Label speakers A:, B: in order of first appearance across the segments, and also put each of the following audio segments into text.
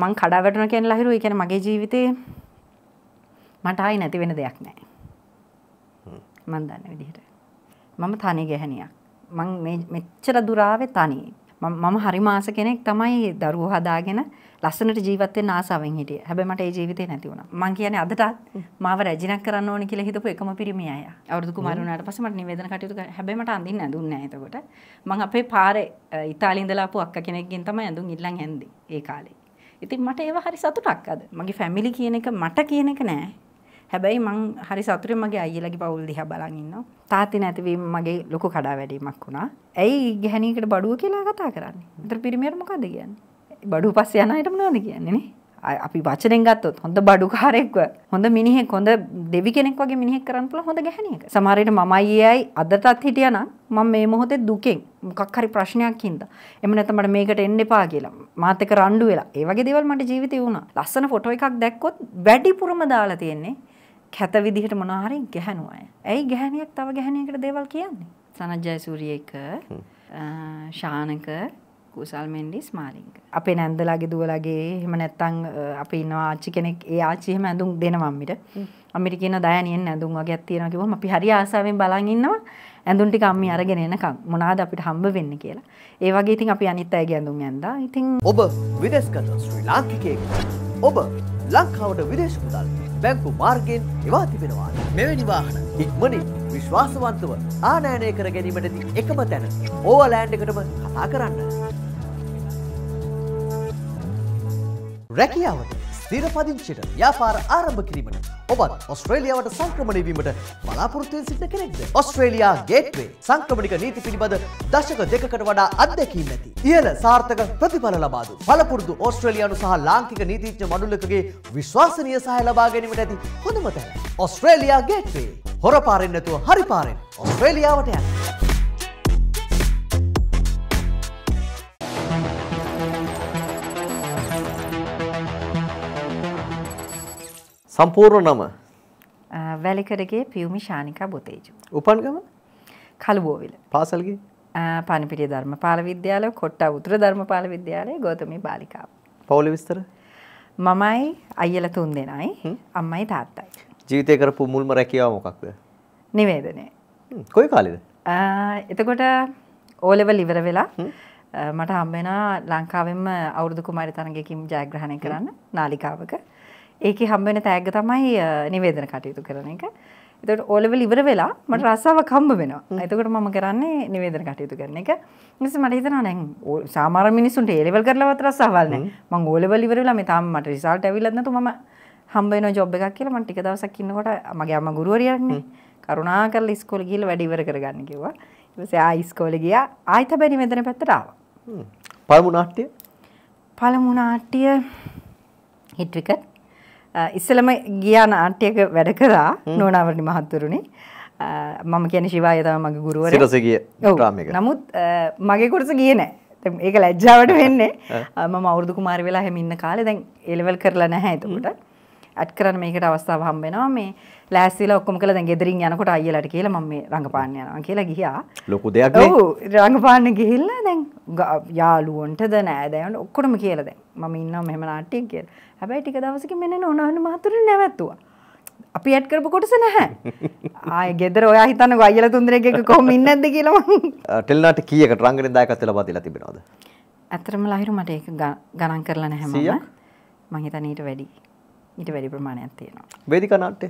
A: මං කඩාවැටන කියන ලහිරු ඒ කියන්නේ මගේ ජීවිතේ මට ආයි නැති වෙන දෙයක් නැහැ. මං දන්න විදිහට. මම තනි ගැහණියක්. මං මේ මෙච්චර දුර ආවේ තනියෙන්. මම හරි මාස කෙනෙක් තමයි දරුවෝ හදාගෙන ලස්සනට ජීවත් වෙන්න ආසාවෙන් හිටියේ. හැබැයි මට ඒ ජීවිතේ නැති වුණා. මං කියන්නේ අදටත් මාව රැජිනක් කරන්න ඕනේ කියලා හිතපු එකම පිරිමි අය. අවුරුදු කුමාර වුණාට පස්සේ මට නිවේදන කටයුතු කරන්න. හැබැයි මට අඳින්න ඇඳුන්නේ නැහැ එතකොට. මම අපේ පාරේ ඉතාලියේ ඉඳලා ආපු අක්කා කෙනෙක්ගෙන් තමයි ඇඳුම් ඉල්ලන් ඇඳේ ඒ කාලේ. ඉතින් මට ඒව හරි සතුටක් අද. මගේ ෆැමිලි කියන එක මට කියන එක නෑ. හැබැයි මං හරි සතුටින් මගේ අයියලගේ පවුල් දිහා බලන් ඉන්නවා. තාත්තා නැතිවීම මගේ ලොකු කඩාවැටීමක් වුණා. ඇයි ගැහණියකට බඩුව කියලා කතා කරන්නේ? උතර පිරිමියට මොකද කියන්නේ? බඩුව පස්සේ යන අයට මොනවද කියන්නේ නේ? අපි වචනෙන් ගත්තොත් හොඳ බඩුකාරෙක්ව හොඳ මිනිහෙක් හොඳ දෙවි කෙනෙක් වගේ මිනිහෙක් කරන්න පුළුවන් හොඳ ගැහණියෙක්. සමහරවිට මමයි ඊයයි අදටත් හිටියනම් මම මේ මොහොතේ දුකෙන් මොකක් හරි ප්‍රශ්නයක් හින්දා එහෙම නැත්නම් මට මේකට එන්න එපා කියලා මාත් එක්ක රණ්ඩු වෙලා ඒ වගේ දේවල් මට ජීවිතේ වුණා. ලස්සන ෆොටෝ එකක් දැක්කොත් වැඩිපුරම දාලා තියෙන්නේ කැත විදිහට මොනවා හරි ගැහණු අය. ඇයි ගැහණියක් තව ගැහණියකට දේවල් කියන්නේ? සනජ්ජයසූරිය එක ශානක කුසල් මෙන්ඩි ස්මාලිංග. අපේ නැන්දලාගේ දුවලගේ එහෙම නැත්තම් අපි ඉන්නවා ආච්චි කෙනෙක් ඒ ආච්චි එහෙම ඇඳුම් දෙනවා අම්මිට. අම්මිට කියන දයනියෙන් ඇඳුම් වගේක් තියෙනවා කිව්වම අපි හරි ආසාවෙන් බලන් ඉන්නවා. ඇඳුම් ටික අම්මි අරගෙන එනකම් මොනවාද අපිට හම්බ වෙන්නේ කියලා. ඒ වගේ ඉතින් අපි අනිත් අයගේ ඇඳුම් ඇඳා. ඉතින් ඔබ විදේශගත ශ්‍රී
B: ලාංකිකයෙක් ඔබ ලංකාවට විදේශ මුදල් බැංකු මාර්ගයෙන් එවා තිබෙනවා. මෙවැනි වාහන ඉක්මනින් විශ්වාසවන්තව ආනයනය කර ගැනීමටදී එකම තැන ඕවලෑන්ඩ් එකටම කතා කරන්න. රැකියාවට ස්ථීරපදිංචිට ්‍යාපාර ආරම්භ කිරීමට ඔබත් ඔස්ට්‍රේලියාවට සංක්‍රමණය වීමට බලාපොරොත්තුවෙන් සිටින කෙනෙක්ද. ඔස්ට්‍රේලයා ගේට්වේ සංක්‍රමණික නීති පිළිබඳ දශක දෙකකට වඩා අත්දැකීම් ඇති. ඉහළ සාර්ථක ප්‍රතිඵල ලබාදු. පළපුරුදු ඕස්ට්‍රේලියනු සහ ලාංකික නීතිච්ච මඩුල්ලකගේ විශ්වාසනය සහ ලබා ගැනීමට ඇති හොඳමතැන. ඔස්ට්‍රේලයා ගේට්වේ හොරපාරෙන් නැතුව හරිපාරෙන් ඔස්ට්‍රේලියාවට යන්න. සම්පූර්ණ නම
A: වැලිකඩගේ පියුමි ශානිකා බොතේජු. උපන්ගම කළුබෝවිල. පාසල්ගේ පණිපිටිය ධර්මපාල විද්‍යාලය කොට්ටා උතුර ධර්මපාල විද්‍යාලයේ ගෞතමී බාලිකාව. පවුල විස්තර? මමයි අයියලා තුන් දෙනයි, අම්මයි තාත්තයි.
B: ජීවිතේ කරපු මුල්ම රැකියාව මොකක්ද? නිවේදනය. කොයි කාලෙද?
A: එතකොට ඕ ලෙවල් ඉවර වෙලා මට හම්බ වෙනා ලංකාවෙම අවුරුදු කුමාරි තරඟයකින් ජයග්‍රහණය කරන්න නාලිකාවක. ඒකේ හම්බ වෙන තෑග්ග තමයි නිවේදන කටයුතු කරන එක. එතකොට ඕලෙවල් ඉවර වෙලා මට රස්සාවක් හම්බ වෙනවා. එතකොට මම කරන්නේ නිවේදන කටයුතු කරන එක. නිසා මට හිතෙනවා දැන් සාමාන්‍ය මිනිස්සුන්ට ඒ ලෙවල් කරලවත් රස්සාවල් නැහැ. මම ඕලෙවල් ඉවර වෙලා මේ තාම මට රිසල්ට් ඇවිල්ලත් නැතු මම හම්බ වෙන ජොබ් එකක් කියලා මම ටික දවසක් ඉන්නකොට මගේ අම්මා ගුරුවරියක්නේ කරුණා කරලා ඉස්කෝලේ ගිහලා වැඩ ඉවර කරගන්න කිව්වා. ඊට පස්සේ ආයි ඉස්කෝලේ ගියා. ආයි තමයි නිවේදන පැත්තට ආවා.
B: පළමු නාට්‍ය
A: පළමු නාට්‍ය හිට් විකට් ඉස්සලම ගියා නාට්‍යක වැඩ කරා නෝනාවරණි මහත්තුරුනි. මම කියන්නේ ශිවාය තමයි මගේ ගුරුවරයා. සිරස
B: ගිය ඩ්‍රාම එක.
A: නමුත් මගේ කුරුස ගියේ නැහැ. ඒක ලැජ්ජාවට වෙන්නේ. මම අවුරුදු කුමාරි වෙලා හැම ඉන්න කාලේ දැන් ඒ ලෙවල් කරලා නැහැ එතකොට. ඇඩ් කරන්න මේකට අවස්ථාව හම්බ වෙනවා මේ ලෑස්තිලා ඔක්කොම කළා දැන් ගෙදරින් යනකොට අයියලාට කියලා මම මේ රංගපාන්න යනවා කියලා ගියා ලොකු දෙයක් නේ ඔව් රංගපාන්න ගිහිල්ලා දැන් යාළුවන්ටද නෑදෑයන්ට ඔක්කොටම කියලා දැන් මම ඉන්නවා මෙහෙම නාට්‍යයක් කියලා හැබැයි ටික දවසකින් මෙන්න නෝනහනු මහතුරු නැවතුවා අපි ඇඩ් කරපු කොටස නැහැ ආය ගෙදර ඔයා හිතන්න අයිල තුන්දරෙක් කොහොම ඉන්නේ නැද්ද කියලා මං
B: ටෙලිනාට කීයකට රංගන දායකත්ව ලබා දීලා තිබෙනවද
A: ඇත්තටම ලහිරු මට ඒක ගණන් කරලා නැහැ මම මං හිතන්නේ ඊට වැඩි ඊට වැඩි ප්‍රමාණයක් තියෙනවා. වේදිකා නාට්‍ය?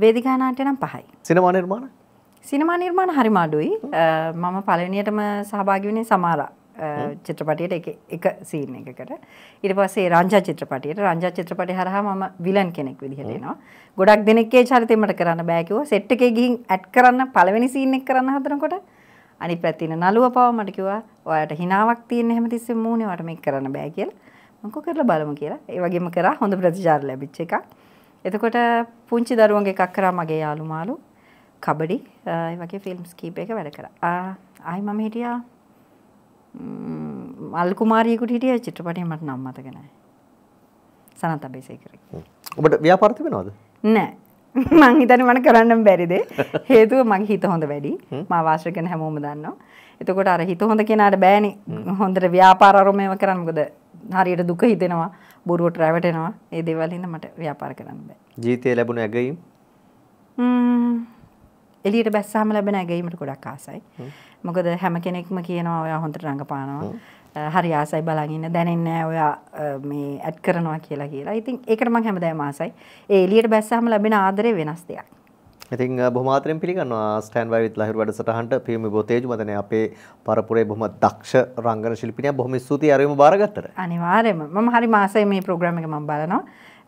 A: වේදිකා නාට්‍ය නම්
B: පහයි. සිනමා නිර්මාණ?
A: සිනමා නිර්මාණ හරිම අඩුයි. මම පළවෙනියටම සහභාගී වුණේ සමාරා චිත්‍රපටියට එක එක සීන් එකකට ඊට පස්සේ රංජා චිත්‍රපටියට රංජා චිත්‍රපටය හරහා මම විලන් කෙනෙක් විදිහට එනවා ගොඩක් දෙනෙක්ගේ චරිතෙ මට කරන්න බෑ කිව්වා සෙට් එකේ ගිහින් ඇඩ් කරන්න පළවෙනි සීන් එක කරන්න හදනකොට අනිත් පැත්තේ ඉන්න නළුව පව මට කිව්වා ඔයාට හිනාවක් තියෙන හැමතිස්සෙම මූණේ වට මේක කරන්න බෑ කියලා මොකෝ කරලා බලමු කියලා. ඒ වගේම කරා හොඳ ප්‍රතිචාර ලැබිච්ච එකක්. එතකොට පුංචි දරුවන්ගේ එකක් කරා මගේ යාළු මාළු කබඩි ඒ වගේ ෆිල්ම්ස් කීප එක වැඩ කරා. ආයි මම හිටියා මල් කුමාරියෙකුට හිටිය චිත්‍රපටය මට නම් මතක නැහැ. සනත් අබේසේකර.
B: ඔබට ව්‍යාපාර තිබෙනවද?
A: නැහැ. මං හිතන්නේ මට කරන්න බැරිද? හේතුව මගේ හිත හොඳ වැඩි. මා වාශ්‍රය කරන හැමෝම දන්නවා. එතකොට අර හිත හොඳ කෙනාට බෑනේ හොඳට ව්‍යාපාර අරමුණේම කරන්න. මොකද හරියට දුක හිතෙනවා බොරුවට රැවටෙනවා ඒ දේවල් හින්දා මට ව්‍යාපාර කරන්න බෑ
B: ජීවිතේ ලැබුණ ඇගයීම්
A: එලියට බැස්සාම ලැබෙන ඇගීමට ගොඩක් ආසයි. මොකද හැම කෙනෙක්ම කියනවා ඔයා හොඳට රඟපානවා. හරි ආසයි බලන් ඉන්න දැනෙන්නේ ඔයා මේ ඇඩ් කරනවා කියලා කියලා. ඉතින් ඒකට මම හැමදාම ආසයි. ඒ එලියට බැස්සාම ලැබෙන ආදරේ වෙනස් දෙයක්.
B: ඉතින් බොහොම ආදරෙන් පිළිගන්නවා ස්ටෑන්ඩ් බයි විත් ලහිරු වැඩසටහනට පියුම් ඉබෝ තේජු මදනේ අපේ පරපුරේ බොහොම දක්ෂ රංගන ශිල්පිනියක් බොහොම ස්තුතියි අරෙම බාරගත්තට.
A: අනිවාර්යයෙන්ම මම හරි මාසයේ මේ ප්‍රෝග්‍රෑම් එක මම බලනවා.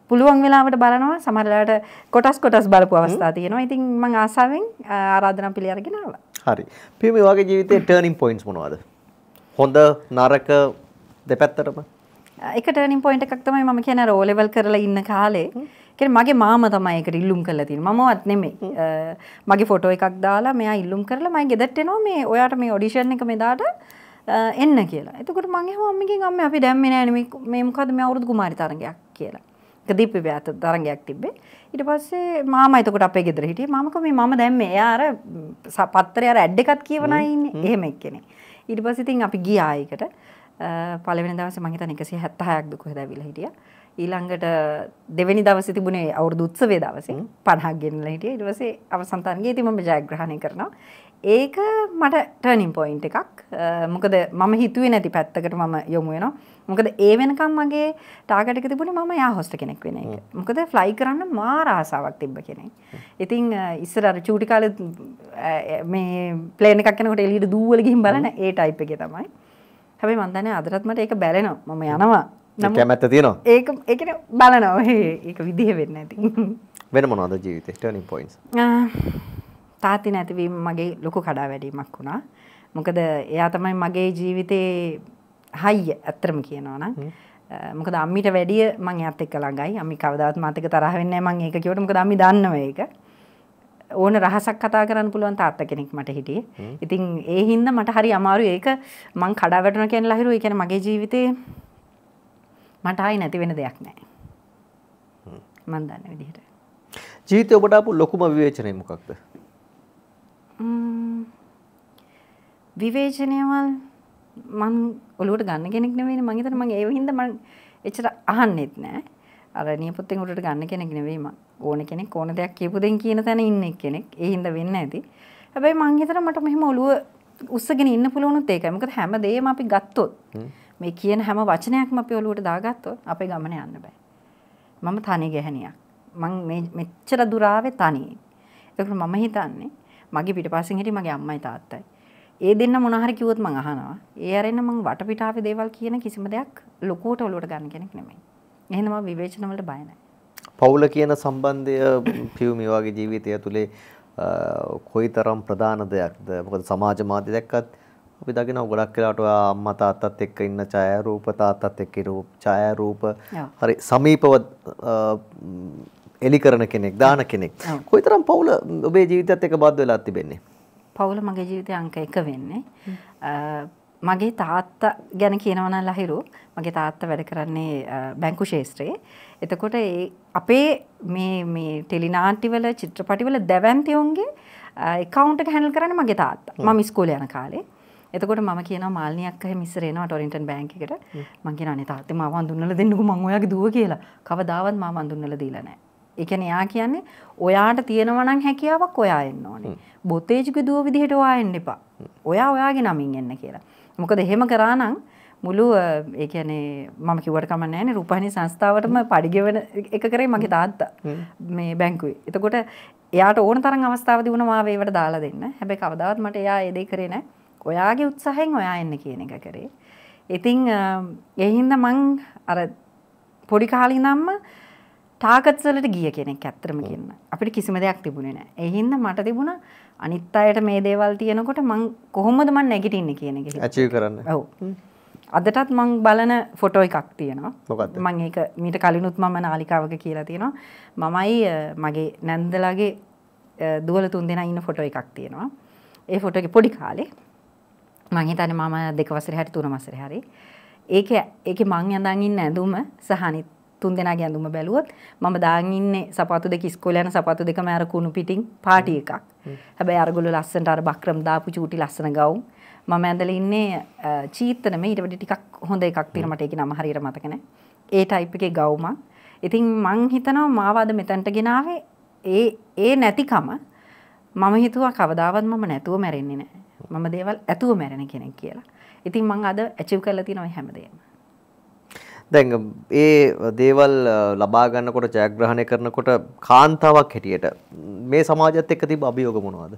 A: පුළුවන් වෙලාවට බලනවා සමහරලාට කොටස් කොටස් බලපු අවස්ථා තියෙනවා. ඉතින් මම ආසාවෙන් ආරාධනා පිළි අරගෙන ආවා.
B: හරි. පියුම් මේ වගේ ජීවිතේ ටර්නින් පොයින්ට්ස් මොනවද? හොඳ නරක දෙපැත්තටම.
A: එක ටර්නින් පොයින්ට් එකක් තමයි මම කියන රෝලෙවල් කරලා ඉන්න කාලේ කියන මගේ මාම තමයි ඒකට ඉල්ලුම් කරලා තියෙන්නේ. මමවත් නෙමෙයි. මගේ ෆොටෝ එකක් දාලා මෙයා ඉල්ලුම් කරලා මම ගෙදරට එනවා මේ ඔයාට මේ ඔඩිෂන් එක මෙදාට එන්න කියලා. එතකොට මම එහෙම අම්මගෙන් අම්මේ අපි දැම්මේ නෑනේ මේ මේ මොකද්ද මේ අවුරුදු කුමාරි තරගයක් කියලා. ඒක දීප්ති බෑත තරගයක් තිබ්බේ. ඊට පස්සේ මාමා එතකොට අපේ ගෙදර හිටියේ. මාමක මේ මම දැම්මේ. එයා අර පත්තරේ අර ඇඩ් එකක් කියවනා ඉන්නේ. එහෙම එක්කෙනෙක්. ඊට පස්සේ ඉතින් අපි ගියා ඒකට. පළවෙනි දවසේ මම හිතන්නේ 176ක් දුක හදාවිලා හිටියා. ඊළඟට දෙවැනි දවසේ තිබුණේ අවුරුදු උත්සවයේ දවසේ 50ක් ගෙනලා හිටියේ ඊට පස්සේ අවසන් තරගයේ ඉතින් මම ජයග්‍රහණය කරනවා ඒක මට ටර්නින් පොයින්ට් එකක් මොකද මම හිතුවේ නැති පැත්තකට මම යොමු වෙනවා මොකද ඒ වෙනකම් මගේ ටාගට් එක තිබුණේ මම යා හොස්ට් කෙනෙක් වෙන එක මොකද ෆ්ලයි කරන්න මාර ආසාවක් තිබ්බ කෙනෙක් ඉතින් ඉස්සර අර චූටි කාලේ මේ ප්ලේන් එකක් යනකොට එළියට දූවල ගිහින් බලන ඒ ටයිප් එකේ තමයි හැබැයි මම දන්නේ අදටත් මට ඒක බැලෙනවා මම යනවා කැමැත්ත තියෙනවා ඒක එකන බලනව ඒක විදිහ වෙන්න ඇති
B: වෙන මොනවද ජීවිතේ ටර්නින් පොයින්ට්ස්
A: තාත්ති නැතිවීම මගේ ලොකු කඩා වැඩීමක් වුණා මොකද එයා තමයි මගේ ජීවිතේ හයිය ඇත්තම කියනවා නම් මොකද අම්මිට වැඩිය මං එයාත් එක්ක ළඟයි අම්මි කවදාවත් මාත් එක්ක තරහ වෙන්නේ නැහැ මං ඒක කියවට මොකද අම්මි දන්නවා ඒක ඕන රහසක් කතා කරන්න පුළුවන් තාත්ත කෙනෙක් මට හිටියේ. ඉතින් ඒ හින්දා මට හරි අමාරු ඒක මං කඩාවැටෙනවා කියන ලහිරු ඒ කියන්නේ මගේ ජීවිතේ මට ආයි නැති වෙන දෙයක් නෑ මන් දන්න විදිහට
B: ජීවිතය ඔබට අපපු ලොකුම විවේචනය මොකක්ද
A: විවේචනයවල් මං ඔලුවට ගන්න කෙනෙක් නෙවෙයි මගේතන මගේ ඒ හිද මං එච්චර අහන්නෙත් නෑ අර නියපොත්තෙන් උඩට ගන්න කෙනෙක් නෙවෙයි මං ඕන කෙනෙක් ඕන දෙයක් කියපු දෙන් කියන තැන ඉන්න කෙනෙක් ඒ හින්දා වෙන්න ඇති හැබැයි මං හිතන මට මෙහෙම ඔලුව උස්සගෙන ඉන්න පුළුවනුත් ඒකයි මොකද හැම දෙයක්ම අපි ගත්තොත් මේ කියන හැම වචනයක්ම අපි ඔලුවට දාගත්තොත් අපේ ගමන යන්න බෑ. මම තනි ගැහණියක්. මං මෙච්චර දුර ආවේ තනියෙන්. ඒකට මම හිතන්නේ මගේ පිටපස්සෙන් හිටිය මගේ අම්මයි තාත්තයි. ඒ දෙන්න මොන හරි කිව්වොත් මං අහනවා. ඒ අරෙන්න මං වටපිට ආවේ දේවල් කියන කිසිම දෙයක් ලොකුවට ඔලුවට ගන්න කෙනෙක් නෙමෙයි. එහෙනම් මම විවේචන වලට බය නැහැ.
B: පවුල කියන සම්බන්ධය පියු මේ වගේ ජීවිතය තුලේ කොයිතරම් ප්‍රධාන දෙයක්ද? මොකද සමාජ මාධ්‍ය දැක්කත් අපි දකිනවා ගොඩක් වෙලාවට ඔයා අම්මා තාත්තත් එක්ක ඉන්න ඡායාරූප තාත්තත් එක්ක ඡායාරූප හරි සමීපව එලි කරන කෙනෙක් දාන කෙනෙක් කොයිතරම් පවුල ඔබේ ජීවිතයත් එක්ක බද්ධ වෙලා තිබෙන්නේ
A: පවුල මගේ ජීවිතේ අංක 1 වෙන්නේ මගේ තාත්තා ගැන කියනවා නම් ලහිරු මගේ තාත්තා වැඩ කරන්නේ බැංකු ශාස්ත්‍රයේ එතකොට ඒ අපේ මේ මේ ටෙලිනාට්‍යවල චිත්‍රපටිවල දැවැන්තියොන්ගේ account එක handle කරන්නේ මගේ තාත්තා මම ඉස්කෝලේ යන කාලේ එතකොට මම කියන මාල්නියක් අහ මිස්සර එනවා ටොරින්ටන් බැංක් එකට මං කියන අනේ තාත්තේ මාව හඳුන්වලා දෙන්නකෝ මං ඔයාගේ දුව කියලා. කවදාවත් මාව හඳුන්වලා දීලා නැහැ. ඒ කියන්නේ එයා කියන්නේ ඔයාට තියෙනවා නම් හැකියාවක් ඔයා එන්න ඕනේ. බොතේජ්ගේ දුව විදිහට ඔයා එන්න එපා. ඔයා ඔයාගේ නමින් එන්න කියලා. මොකද එහෙම කරා නම් මුළු ඒ කියන්නේ මම කිව්වට කමක් නැහැ නේ රූපහිනී සංස්ථාවටම පරිගෙවන එක කරේ මගේ තාත්තා මේ බැංකුවේ. එතකොට එයාට ඕන තරම් අවස්ථාවක් දුණා මාව ඒවට දාලා දෙන්න. හැබැයි කවදාවත් මට එයා ඒ දෙය කරේ නැහැ. ඔයාගේ උත්සාහෙන් ඔයා එන්න කියන එක කරේ. ඉතිං එහින්ද මං අර පොඩි කාලිනම්ම ටාකට් වලට ගිය කෙනෙක් ඇත්තටම කියන්න. අපිට කිසිම දෙයක් තිබුණේ නැහැ. එහින්ද මට තිබුණා අනිත් අයට මේ දේවල් තියෙනකොට මං කොහොමද මං නැගිටින්නේ කියන එක.
B: අචීව් කරන්න. ඔව්.
A: අදටත් මං බලන ෆොටෝ එකක් තියෙනවා මං ඒක මීට කලිනුත් මම නාලිකාවක කියලා තියෙනවා මමයි මගේ නැන්දලාගේ දුවල තුන් දෙනා ඉන්න ෆොටෝ එකක් තියෙනවා ඒ ෆොටෝ එක පොඩි කාලේ මං හිතන්නේ මම දෙක වසරේ හරි තුන වසරේ හරි ඒක ඒක මං යඳන් ඉන්න ඇඳුම සහ අනිත් තුන් දෙනාගේ ඇඳුම බැලුවොත් මම දාගෙන ඉන්නේ සපතු දෙක ඉස්කෝලේ යන සපතු දෙකම අර කුණු පිටින් පාටි එකක්. හැබැයි අරගොල්ලෝ ලස්සනට අර බක්‍රම් දාපු චූටි ලස්සන ගවුම්. මම ඇඳලා ඉන්නේ චීත්තන මේ ඊට වඩා ටිකක් හොඳ එකක් තියෙන මට ඒකේ නම හරියට මතක නැහැ. ඒ ටයිප් එකේ ගවුමක්. ඉතින් මං හිතනවා මාව අද මෙතනට ගෙනාවේ ඒ ඒ නැතිකම මම හිතුවා කවදාවත් මම නැතුව මැරෙන්නේ නැහැ. මම දේවල් ඇතුව මැරෙන කෙනෙක් කියලා. ඉතින් මං අද ඇචීව් කරලා තියෙනවා හැමදේම.
B: දැන් ඒ දේවල් ලබා ගන්නකොට ජයග්‍රහණය කරනකොට කාන්තාවක් හැටියට මේ සමාජයත් එක්ක තිබ්බ අභියෝග මොනවද?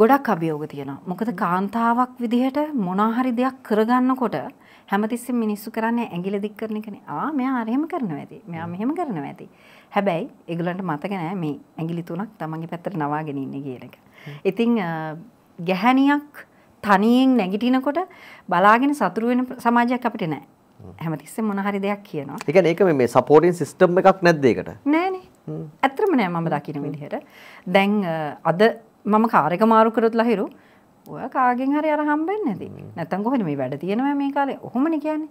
A: ගොඩක් අභියෝග තියෙනවා. මොකද කාන්තාවක් විදිහට මොනාහරි දෙයක් කරගන්නකොට හැමතිස්සෙම මිනිස්සු කරන්නේ ඇඟිලි දික් කරන එකනේ. ආ මෙයා අර එහෙම කරනවා ඇති. මෙයා මෙහෙම කරනවා ඇති. හැබැයි ඒගොල්ලන්ට මතක නෑ මේ ඇඟිලි තුනක් තමන්ගේ පැත්තට නවාගෙන ඉන්නේ කියන එක. ඉතින් ගැහැණියක් තනියෙන් නැගිටිනකොට බලාගෙන සතුරු වෙන සමාජයක් අපිට නැහැ. හැමතිස්සෙම මොන හරි දෙයක් කියනවා.
B: ඒ කියන්නේ ඒක මේ සපෝටින් සිස්ටම් එකක් නැද්ද ඒකට?
A: නෑනේ. ඇත්තම නෑ මම දකින විදිහට. දැන් අද මම කාර් එක මාරු කරොත් ලහිරු ඔය කාගෙන් හරි අර හම්බෙන්නේ නැති. නැත්තම් කොහෙද මේ වැඩ තියෙනවා මේ කාලේ? ඔහොමනේ කියන්නේ.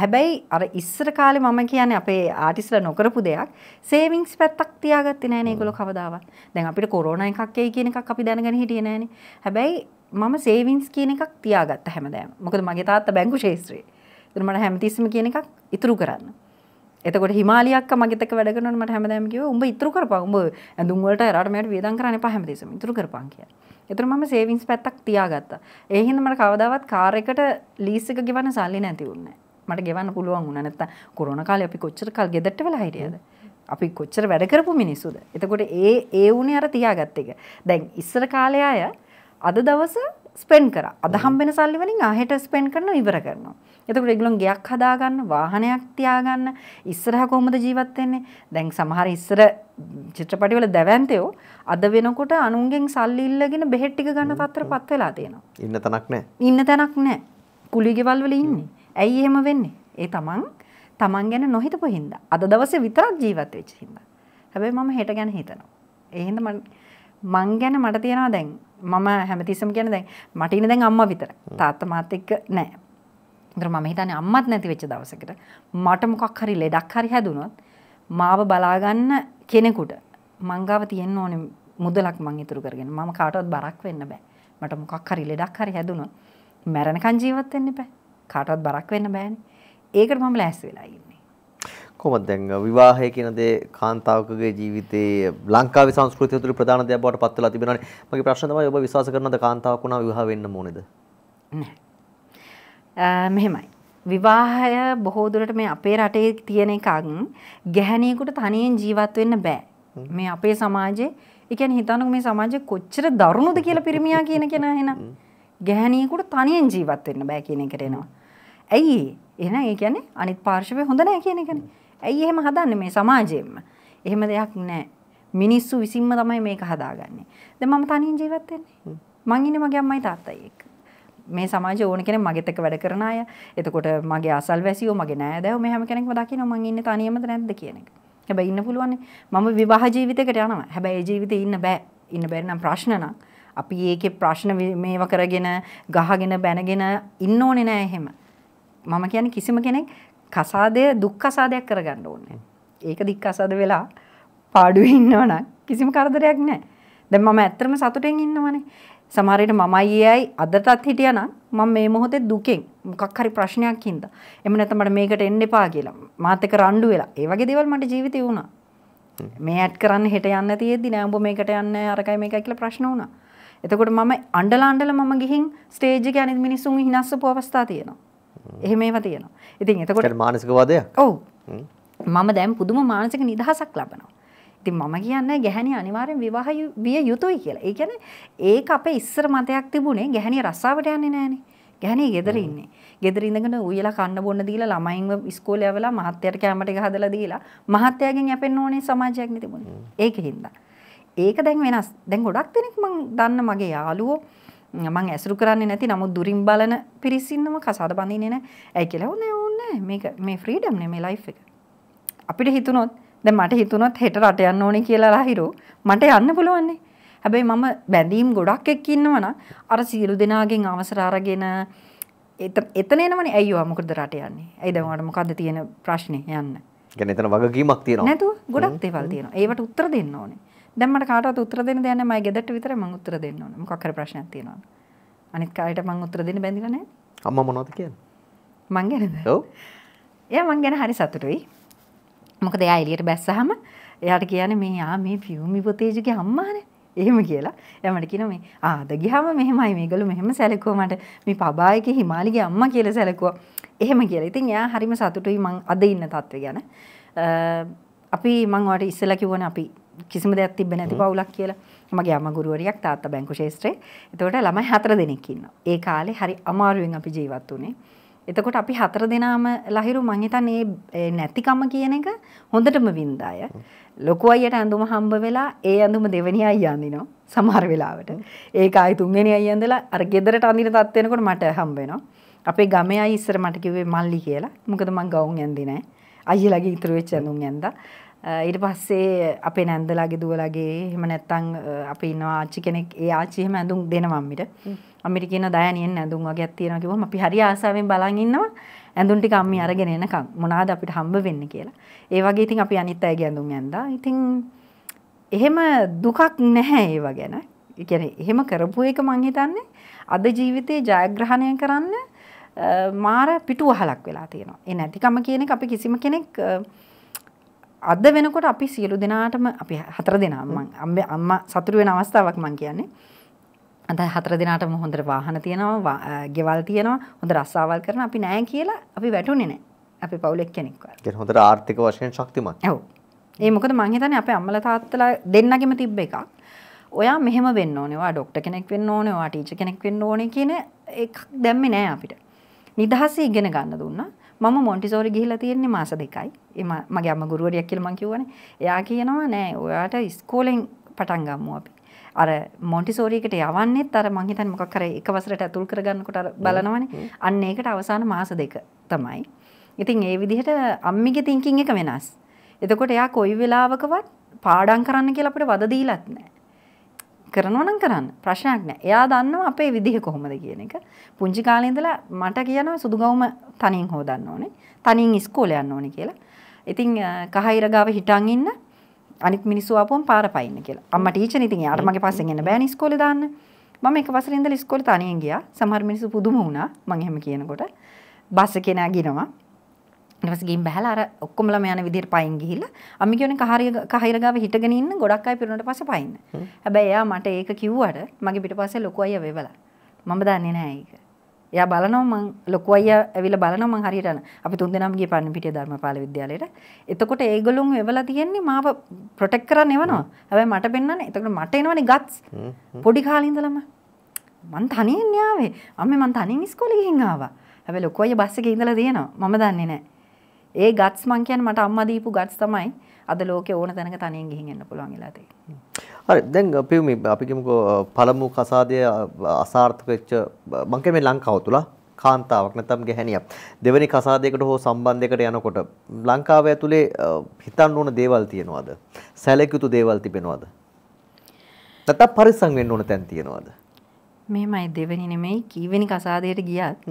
A: හැබැයි අර ඉස්සර කාලේ මම කියන්නේ අපේ ආටිස්ලා නොකරපු දෙයක් සේවිංස් පැත්තක් තියාගත්තේ නැහැ නේ ඒගොල්ලෝ කවදාවත්. දැන් අපිට කොරෝනා එකක් එයි කියන එකක් අපි දැනගෙන හිටියේ නැහනේ. හැබැයි මම සේවිංස් කියන එකක් තියාගත්ත හැමදාම. මොකද මගේ තාත්තා බැංකු ශේෂ්ත්‍රයේ. ඒතර මට හැමතිස්සෙම කියන එකක් ඉතුරු කරන්න. එතකොට හිමාලියක් මගෙතක වැඩ කරනකොට මට හැමදාම කිව්වා උඹ ඉතුරු කරපන්. උඹ ඇඳුම් වලට එරාට මට වියදම් කරන්න එපා හැමතිස්සෙම. ඉතුරු කරපන් කියලා. එතන මම සේවිංස් පැත්තක් තියාගත්තා. ඒ හින්දා මට කවදාවත් කාර් එකට ලීස් එක ගෙවන්න සල්ලි නැති වුණේ නැහැ. මට ගෙවන්න පුළුවන් වුණා නැත්තම් කොරෝනා කාලේ අපි කොච්චර කල් ගෙදරට වෙලා හිටියද අපි කොච්චර වැඩ කරපු මිනිස්සුද එතකොට ඒ ඒ උනේ අර තියාගත්ත එක දැන් ඉස්සර කාලේ අය අද දවස ස්පෙන්ඩ් කරා අද හම්බෙන සල්ලි වලින් ආහෙට ස්පෙන්ඩ් කරනවා ඉවර කරනවා එතකොට ඒගොල්ලන් ගෙයක් හදාගන්න වාහනයක් තියාගන්න ඉස්සරහ කොහොමද ජීවත් වෙන්නේ දැන් සමහර ඉස්සර චිත්‍රපටිවල දැවැන්තයෝ අද වෙනකොට අනුන්ගෙන් සල්ලි ඉල්ලගෙන බෙහෙත් ටික ගන්න තත්ත්වයටපත් වෙලා තියෙනවා
B: ඉන්න තැනක් නැහැ
A: ඉන්න තැනක් නැහැ කුලි ගෙවල් වල ඉන්නේ ඇයි එහෙම වෙන්නේ? ඒ තමන් තමන් ගැන නොහිතපු හින්දා. අද දවසේ විතරක් ජීවත් වෙච්ච හින්දා. හැබැයි මම හෙට ගැන හිතනවා. ඒ හින්දා මං ගැන මට තියෙනවා දැන් මම හැමතිස්සම කියන දැන් මට ඉන්නේ දැන් අම්මා විතර. තාත්තා මාත් එක්ක නෑ. ඒතර මම හිතන්නේ අම්මත් නැති වෙච්ච දවසකට මට මොකක් හරි ලෙඩක් හරි හැදුනොත් මාව බලාගන්න කෙනෙකුට මංගාව තියෙන්න ඕනේ මුදලක් මං ඉතුරු කරගෙන. මම කාටවත් බරක් වෙන්න බෑ. මට මොකක් හරි ලෙඩක් හරි හැදුනොත් මැරෙනකන් ජීවත් වෙන්න බෑ. කාටවත් බරක් වෙන්න බෑනේ. ඒකට මම ලෑස්ති වෙලා ඉන්නේ.
B: කොහොමද දැන් විවාහය කියන දේ කාන්තාවකගේ ජීවිතයේ ලංකාවේ සංස්කෘතිය තුළ ප්‍රධාන දෙයක් බවට පත් වෙලා තිබෙනවානේ. මගේ ප්‍රශ්න තමයි ඔබ විශ්වාස කරනවද කාන්තාවක් වුණා විවාහ වෙන්න ඕනේද?
A: නැහැ. මෙහෙමයි. විවාහය බොහෝ දුරට මේ අපේ රටේ තියෙන එකක් ගැහණියෙකුට තනියෙන් ජීවත් වෙන්න බෑ. මේ අපේ සමාජයේ, ඒ කියන්නේ හිතන්නකෝ මේ සමාජයේ කොච්චර දරුණුද කියලා පිරිමියා කියන කෙනා එහෙනම්. ගැහණියෙකුට තනියෙන් ජීවත් වෙන්න බෑ කියන එකට එනවා. ඇයි එහෙනම් ඒ කියන්නේ අනිත් පාර්ශවය හොඳ නැහැ කියන එකනේ. ඇයි එහෙම හදන්නේ මේ සමාජයෙන්ම? එහෙම දෙයක් නැහැ. මිනිස්සු විසින්ම තමයි මේක හදාගන්නේ. දැන් මම තනියෙන් ජීවත් වෙන්නේ. මං ඉන්නේ මගේ අම්මයි තාත්තයි එක්ක. මේ සමාජයේ ඕන කෙනෙක් මගෙත් එක්ක වැඩ කරන අය. එතකොට මගේ අසල්වැසියෝ, මගේ නෑදෑයෝ මේ හැම කෙනෙක්ම දකිනවා මං ඉන්නේ තනියමද නැද්ද කියන එක. හැබැයි ඉන්න පුළුවන්. මම විවාහ ජීවිතයකට යනවා. හැබැයි ඒ ජීවිතේ ඉන්න බෑ. ඉන්න බැරි නම් ප්‍රශ්න නම් අපි ඒකේ ප්‍රශ්න මේව කරගෙන ගහගෙන බැනගෙන ඉන්න ඕනේ නෑ එහෙම. මම කියන්නේ කිසිම කෙනෙක් කසාදය දුක් කසාදයක් කරගන්න ඕනේ. ඒක දික් කසාද වෙලා පාඩුවේ ඉන්නවනම් කිසිම කරදරයක් නැහැ. දැන් මම ඇත්තටම සතුටෙන් ඉන්නවනේ. සමහර විට මම අයියයි අදටත් හිටියනම් මම මේ මොහොතේ දුකෙන් මොකක් හරි ප්‍රශ්නයක් හින්දා එමු නැත්නම් මට මේකට එන්න එපා කියලා මාත් එක්ක රණ්ඩු වෙලා ඒ වගේ දේවල් මට ජීවිතේ වුණා. මේ ඇඩ් කරන්න හෙට යන්න තියෙද්දි නෑ උඹ මේකට යන්නේ අරකයි මේකයි කියලා ප්‍රශ්න වුණා. එතකොට මම අඬලා අඬලා මම ගිහින් ස්ටේජ් එක යන මිනිස්සුන් හිනස්සපු අවස්ථා තියෙනවා. එහෙම ඒවා තියෙනවා. ඉතින් එතකොට මානසික වදය? ඔව්. මම දැන් පුදුම මානසික නිදහසක් ලබනවා. ඉතින් මම කියන්නේ ගැහණිය අනිවාර්යෙන් විවාහ විය යුතුයි කියලා. ඒ කියන්නේ ඒක අපේ ඉස්සර මතයක් තිබුණේ ගැහණිය රස්සාවට යන්නේ නැහනේ. ගැහණිය ගෙදර ඉන්නේ. ගෙදර ඉඳගෙන උයලා කන්න බොන්න දීලා ළමයින්ව ඉස්කෝලේ යවලා මහත්තයාට කැමරට එක හදලා දීලා මහත්තයාගෙන් යැපෙන්න ඕනේ සමාජයක් නේ තිබුණේ. ඒකෙන් දා. ඒක දැන් වෙනස්. දැන් ගොඩක් දෙනෙක් මං දන්න මගේ යාළුවෝ මං ඇසුරු කරන්නේ නැති නමුත් දුරින් බලන පිරිස් ඉන්නම කසාද බඳින්නේ නැහැ. ඇයි කියලා ඕනේ ඕනේ මේක මේ ෆ්‍රීඩම් නේ මේ ලයිෆ් එක. අපිට හිතුනොත් දැන් මට හිතුනොත් හෙට රට යන්න ඕනේ කියලා ලහිරෝ මට යන්න පුළුවන් හැබැයි මම බැඳීම් ගොඩක් එක්ක ඉන්නවා නම් අර සියලු දෙනාගෙන් අවසර අරගෙන එතන එනවනේ අයියෝ මොකද රට යන්නේ? ඇයි දැන් ඔයාලට මොකද්ද තියෙන ප්‍රශ්නේ යන්න?
B: කියන්නේ එතන වගකීමක් තියෙනවා. නැතුව
A: ගොඩක් දේවල් තියෙනවා. ඒවට උත්තර දෙන්න ඕනේ. දැන් මට කාටවත් උත්තර දෙන්න දෙයක් නැහැ මම ගෙදරට විතරයි මම උත්තර දෙන්න ඕන මොකක් හරි ප්‍රශ්නයක් තියෙනවා අනිත් කායට මම උත්තර දෙන්න බැඳිලා නැහැ
B: අම්මා මොනවද කියන්නේ මං ගැනද ඔව්
A: එයා මං ගැන හරි සතුටුයි මොකද එයා එළියට බැස්සහම එයාට කියන්නේ මේ ආ මේ ෆියුමි පොතේජුගේ අම්මානේ එහෙම කියලා යමට කියන මේ ආද ගිහම මෙහෙමයි මේගොල්ලෝ මෙහෙම සැලකුවා මට මේ පබායක හිමාලිගේ අම්මා කියලා සැලකුවා එහෙම කියලා. ඉතින් එයා හරිම සතුටුයි මං අද ඉන්න තත්ත්වය ගැන. අපි මං ඔයාලට ඉස්සෙල්ලා කිව්වනේ අපි කිසිම දෙයක් තිබ්බ නැති පවුලක් කියලා. මගේ අම්මා ගුරුවරියක් තාත්තා බැංකු ශාස්ත්‍රයේ. එතකොට ළමයි හතර දෙනෙක් ඉන්නවා. ඒ කාලේ හරි අමාරුවෙන් අපි ජීවත් වුණේ. එතකොට අපි හතර දෙනාම ලහිරු මං හිතන්නේ ඒ නැතිකම කියන එක හොඳටම වින්දාය. ලොකු අයියට ඇඳුම හම්බ වෙලා ඒ ඇඳුම දෙවෙනි අයියා අඳිනවා සමහර වෙලාවට. ඒක ආයි තුන්වෙනි අයියා ඇඳලා අර ගෙදරට අඳින තත් වෙනකොට මට හම්බ වෙනවා. අපේ ගමේ අය ඉස්සර මට කිව්වේ මල්ලි කියලා. මොකද මං ගවුම් ඇඳින්නේ නැහැ. අයියලාගේ ඉතුරු වෙච්ච ඇඳුම් ඇඳලා ඊට පස්සේ අපේ නැන්දලාගේ දුවලාගේ එහෙම නැත්තම් අපි ඉන්නවා ආච්චි කෙනෙක් ඒ ආච්චි එහෙම ඇඳුම් දෙනවා අම්මිට. අම්මිට කියන දයනියෙන් ඇඳුම් වගේක් තියෙනවා කිව්වම අපි හරි ආසාවෙන් බලන් ඉන්නවා. ඇඳුම් ටික අම්මි අරගෙන එනකම් මොනවාද අපිට හම්බ වෙන්නේ කියලා. ඒ වගේ ඉතින් අපි අනිත් අයගේ ඇඳුම් ඇඳා. ඉතින් එහෙම දුකක් නැහැ ඒව ගැන. ඒ කියන්නේ එහෙම කරපු එක මං හිතන්නේ අද ජීවිතේ ජයග්‍රහණය කරන්න මාර පිටුවහලක් වෙලා තියෙනවා. ඒ නැතිකම කියන එක අපි කිසිම කෙනෙක් අද වෙනකොට අපි සියලු දෙනාටම අපි හතර දෙනා මම අම්මා සතුටු වෙන අවස්ථාවක් මම කියන්නේ. අද හතර දෙනාටම හොඳට වාහන තියෙනවා, ගෙවල් තියෙනවා, හොඳ රස්සාවල් කරන අපි නෑ කියලා අපි වැටුනේ නෑ. අපි පවුල එක්කෙනෙක්ව.
B: ඒ හොඳට ආර්ථික වශයෙන් ශක්තිමත්. ඔව්.
A: ඒ මොකද මං හිතන්නේ අපේ අම්මලා තාත්තලා දෙන්නගෙම තිබ්බ එකක්. ඔයා මෙහෙම වෙන්න ඕනේ. ඔයා ડોක්ටර් කෙනෙක් වෙන්න ඕනේ, ඔයා ටීචර් කෙනෙක් වෙන්න ඕනේ කියන එකක් දැම්මේ නෑ අපිට. නිදහසේ ඉගෙන ගන්න දුන්නා. මම මොන්ටිසෝරි ගිහිලා තියෙන්නේ මාස දෙකයි. මගේ අම්ම ගුරුවරියක් කියලා මං කිව්වනේ. එයා කියනවා නෑ ඔයාට ඉස්කෝලෙන් පටන් ගමු අපි. අර මොන්ටිසෝරියකට යවන්නෙත් අර මං හිතන්නේ මොකක් හරි එක වසරට ඇතුල් කරගන්නකොට අර බලනවනේ. අන්න ඒකට අවසාන මාස දෙක තමයි. ඉතින් ඒ විදිහට අම්මිගේ thinking එක වෙනස්. එතකොට එයා කොයි වෙලාවකවත් පාඩම් කරන්න කියලා අපිට වද දීලත් නෑ. කරනවා නම් කරන්න ප්‍රශ්නයක් නෑ. එයා දන්නවා අපේ විදිහ කොහොමද කියන එක. පුංචි කාලේ ඉඳලා මට කියනවා සුදුගවුම තනින් හොදන්න ඕනේ. තනින් ඉස්කෝලේ යන්න ඕනේ කියලා. ඉතින් කහයිර ගාව හිටන් ඉන්න අනිත් මිනිස්සු ආපුවම පාර පයින්න කියලා. අම්මා ටීචර් ඉතින් එයාට මගේ පස්සෙන් එන්න බෑනේ ඉස්කෝලේ දාන්න. මම එක වසරේ ඉඳලා ඉස්කෝලේ තනියෙන් ගියා. සමහර මිනිස්සු පුදුම වුණා මම එහෙම කියනකොට. බස් එකේ නෑ ගිනවා. ඊටපස්සේ ගිහින් බහැලා අර ඔක්කොමලම යන විදිහට පයින් ගිහිල්ලා අම්මි කියන්නේ කහරිය කහිරගාව හිටගෙන ඉන්න ගොඩක් අය පිරුණට පස්සේ පයින්න. හැබැයි එයා මට ඒක කිව්වට මගේ පිටපස්සේ ලොකු අයියා වෙවලා. මම දන්නේ නැහැ ඒක. එයා බලනවා මං ලොකු අයියා ඇවිල්ලා බලනවා මං හරියට යන. අපි තුන්දෙනාම ගියේ පන්නිපිටිය ධර්මපාල විද්‍යාලයට. එතකොට ඒගොල්ලොන් වෙවලා තියෙන්නේ මාව ප්‍රොටෙක්ට් කරන්න එවනවා. හැබැයි මට පෙන්වන්නේ එතකොට මට එනවනේ ගත්ස්. පොඩි කාලේ ඉඳලම මං තනියෙන් ආවේ. අම්මේ මං තනියෙන් ඉස්කෝලේ ගිහින් ආවා. හැබැයි ලොකු අයියා බස් එකේ ඉඳලා දෙනවා. මම දන්නේ නැහැ. ඒ ගත්ස් මං කියන්නේ මට අම්මා දීපු ගත්ස් තමයි අද ලෝකේ ඕන තැනක තනියෙන් ගිහින් එන්න පුළුවන් වෙලා තියෙන්නේ.
B: හරි දැන් අපි මේ අපි කිමුකෝ පළමු කසාදය අසාර්ථක වෙච්ච මං කියන්නේ ලංකාව තුල කාන්තාවක් නැත්නම් ගැහැණියක් දෙවෙනි කසාදයකට හෝ සම්බන්ධයකට යනකොට ලංකාව ඇතුලේ හිතන්න ඕන දේවල් තියෙනවද? සැලකිය යුතු දේවල් තිබෙනවද? නැත්නම් පරිස්සම් වෙන්න ඕන තැන් තියෙනවද?
A: මෙහෙමයි දෙවෙනි නෙමෙයි කීවෙනි කසාදයට ගියත්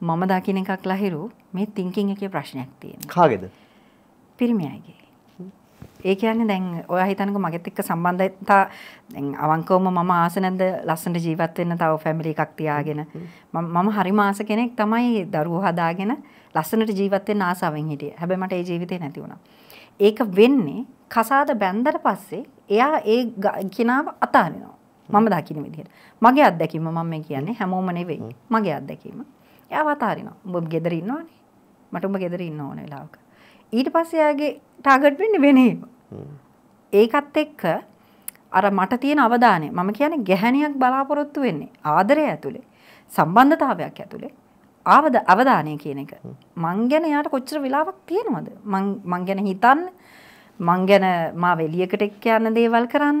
A: මම දකින එකක් ලහිරු මේ තිංකින් එකේ ප්‍රශ්නයක්
B: තියෙනවා. කාගේද?
A: පිරිමියාගේ. ඒ කියන්නේ දැන් ඔයා හිතනකො මගෙත් එක්ක සම්බන්ධතා දැන් අවංකවම මම ආස නැද්ද ලස්සනට ජීවත් වෙන්න තව ෆැමිලි එකක් තියාගෙන මම හරිම ආස කෙනෙක් තමයි දරුවෝ හදාගෙන ලස්සනට ජීවත් වෙන්න ආසාවෙන් හිටියේ. හැබැයි මට ඒ ජීවිතේ නැති වුණා. ඒක වෙන්නේ කසාද බැන්දට පස්සේ එයා ඒ කිනාව අතාරිනවා. මම දකින්න විදිහට. මගේ අත්දැකීම මම කියන්නේ හැමෝම නෙවෙයි. මගේ අත්දැකීම. එයා වතාරිනවා. උඹ ගෙදර ඉන්නවනේ. මට උඹ ගෙදර ඉන්න ඕන වෙලාවක. ඊට පස්සේ එයාගේ ටාගට් වෙන්නේ වෙන ඒකත් එක්ක අර මට තියෙන අවධානය මම කියන්නේ ගැහණියක් බලාපොරොත්තු වෙන්නේ ආදරය ඇතුලේ සම්බන්ධතාවයක් ඇතුලේ ආවද අවධානය කියන එක මං ගැන යාට කොච්චර වෙලාවක් තියෙනවද මං ගැන හිතන්න මං ගැන මාව එළියකට එක්ක යන්න දේවල් කරන්න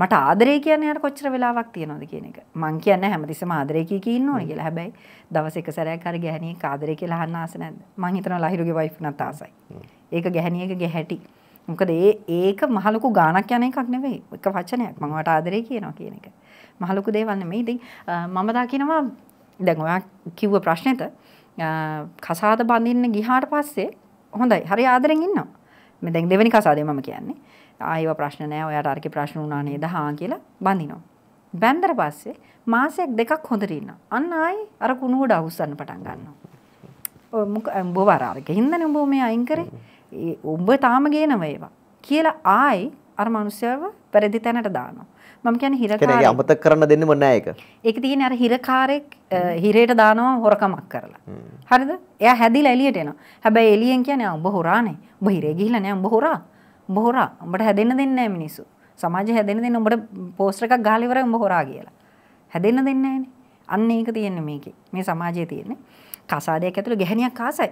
A: මට ආදරේ කියන්නේ යාට කොච්චර වෙලාවක් තියනවද කියන එක. මං කියන්නේ හැමතිස්සෙම ආදරේ කී කී ඉන්න ඕනේ කියලා. හැබැයි දවස් එක සැරයක් හරි ගැහණියෙක් ආදරේ කියලා අහන්න ආස නැද්ද? මං හිතනවා ලහිරුගේ වයිෆ් නත් ආසයි. ඒක ගැහණියකගේ හැටි. මොකද ඒ ඒක මහලොකු ගාණක් යන එකක් නෙවෙයි. එක වචනයක්. මං වට ආදරේ කියනවා කියන එක. මහලොකු දේවල් නෙමෙයි. ඉතින් මම දා කියනවා දැන් ඔයා කිව්ව ප්‍රශ්නෙට කසාද බඳින්න ගිහාට පස්සේ හොඳයි. හරි ආදරෙන් ඉන්නවා. මේ දැන් දෙවෙනි කසාදේ මම කියන්නේ. ආයෙව ප්‍රශ්න නෑ ඔයාට අරකේ ප්‍රශ්න වුණා නේද හා කියලා බඳිනවා. බැන්දර පස්සේ මාසයක් දෙකක් හොඳට ඉන්නවා. අන්න ආයි අර කුණුවඩ අවුස්සන්න පටන් ගන්නවා. මොක උඹ වර අරක හින්දානේ උඹ මේ අයින් කරේ. උඹ තාම ගේනව ඒවා කියලා ආයි අර මිනිස්සයව පෙරදි තැනට දානවා. මම කියන්නේ හිරකාරයෙක්. ඒක
B: අමතක කරන්න දෙන්නෙම නෑ ඒක.
A: ඒක තියෙන්නේ අර හිරකාරයෙක් හිරේට දානවා හොරකමක් කරලා. හරිද? එයා හැදිලා එළියට එනවා. හැබැයි එළියෙන් කියන්නේ උඹ හොරානේ. උඹ හිරේ ගිහිල්ලා නෑ උඹ හොරා. බොහොරා උඹට හැදෙන්න දෙන්නේ නැහැ මිනිස්සු. සමාජය හැදෙන්න දෙන්නේ උඹට පෝස්ටර් එකක් ගහලා ඉවරයි උඹ හොරා කියලා. හැදෙන්න දෙන්නේ නැහනේ. අන්න ඒක තියෙන්නේ මේකේ. මේ සමාජයේ තියෙන්නේ. කසාදයක් ඇතුළේ ගැහණියක් කාසයි.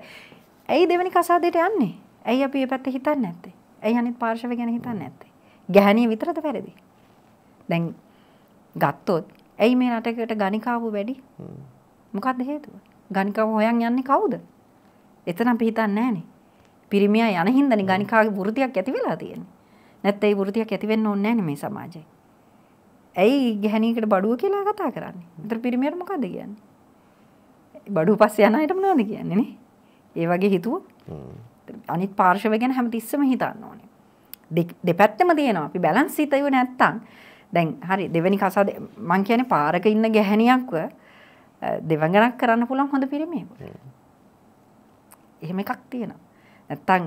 A: ඇයි දෙවෙනි කසාදයට යන්නේ? ඇයි අපි මේ පැත්ත හිතන්නේ නැත්තේ? ඇයි අනිත් පාර්ශව ගැන හිතන්නේ නැත්තේ? ගැහණිය විතරද වැරදි? දැන් ගත්තොත් ඇයි මේ රටකට ගණිකාව වැඩි? මොකක්ද හේතුව? ගණිකාව හොයන් යන්නේ කවුද? එතන අපි හිතන්නේ නැහනේ. පිරිමියා යන හින්දානේ ගණිකාගේ වෘතියක් ඇති වෙලා තියෙන්නේ. නැත්නම් ඒ වෘතියක් ඇති වෙන්න ඕනේ නැහැ මේ සමාජේ. ඇයි ගැහණියකට බඩුව කියලා කතා කරන්නේ? ඒතර පිරිමියට මොකද කියන්නේ? බඩුව පස්සේ යන අයට මොනවද කියන්නේ නේ? ඒ වගේ හිතුවොත්. අනිත් පාර්ශව ගැන හැමතිස්සෙම හිතන්න ඕනේ. දෙපැත්තම තියෙනවා. අපි බැලන්ස් හිතුවේ නැත්තම් දැන් හරි දෙවෙනි කසාද මං කියන්නේ පාරක ඉන්න ගැහණියක්ව දෙවඟනක් කරන්න පුළුවන් හොඳ පිරිමියෙකුට. එහෙම එකක් තියෙනවා. නැත්තං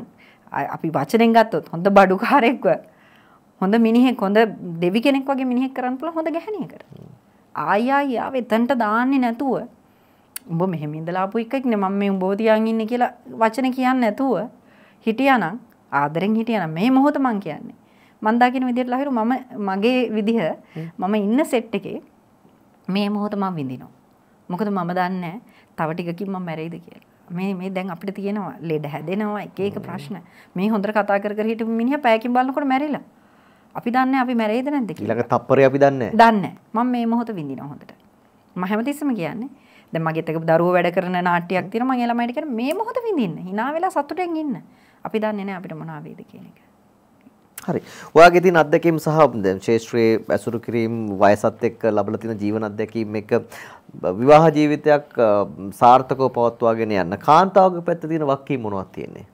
A: අපි වචනෙන් ගත්තොත් හොඳ බඩුකාරෙක්ව හොඳ මිනිහෙක් හොඳ දෙවි කෙනෙක් වගේ මිනිහෙක් කරන්න පුළුවන් හොඳ ගැහණියකට. ආයි ආයි ආව එතනට දාන්නේ නැතුව උඹ මෙහෙම ඉඳලා ආපු එකෙක් නේ මම මේ උඹව තියන් ඉන්නේ කියලා වචන කියන්නේ නැතුව හිටියානම් ආදරෙන් හිටියානම් මේ මොහොත මං කියන්නේ. මං දකින්න විදිහට ලහිරු මම මගේ විදිහ මම ඉන්න සෙට් එකේ මේ මොහොත මං විඳිනවා. මොකද මම දන්නේ තව ටිකකින් මම මැරෙයිද කියලා. මේ මේ දැන් අපිට තියෙනවා ලෙඩ හැදෙනවා එක එක ප්‍රශ්න. මේ හොඳට කතා කර කර හිටපු මිනිහා පෑකින් බලනකොට මැරිලා. අපි දන්නේ අපි මැරෙයිද නැද්ද කියලා.
B: ඊළඟ තප්පරේ අපි දන්නේ නැහැ. දන්නේ
A: නැහැ. මම මේ මොහොත විඳිනවා හොඳට. මම හැමතිස්සම කියන්නේ දැන් මගේ එක්ක දරුවෝ වැඩ කරන නාට්‍යයක් තියෙනවා මම ඒ ළමයිට කියන්නේ මේ මොහොත විඳින්න. hina වෙලා සතුටෙන් ඉන්න. අපි දන්නේ නැහැ අපිට මොනවා වේද කියන එක.
B: හරි. ඔයාගේ තියෙන අත්දැකීම් සහ ශේෂ්ත්‍රයේ ඇසුරු කිරීම වයසත් එක්ක ලැබලා තියෙන ජීවන අත්දැකීම් එක විවාහ ජීවිතයක් සාර්ථකව පවත්වාගෙන යන්න කාන්තාවගේ පැත්තේ තියෙන වක්කීම් මොනවද තියෙන්නේ?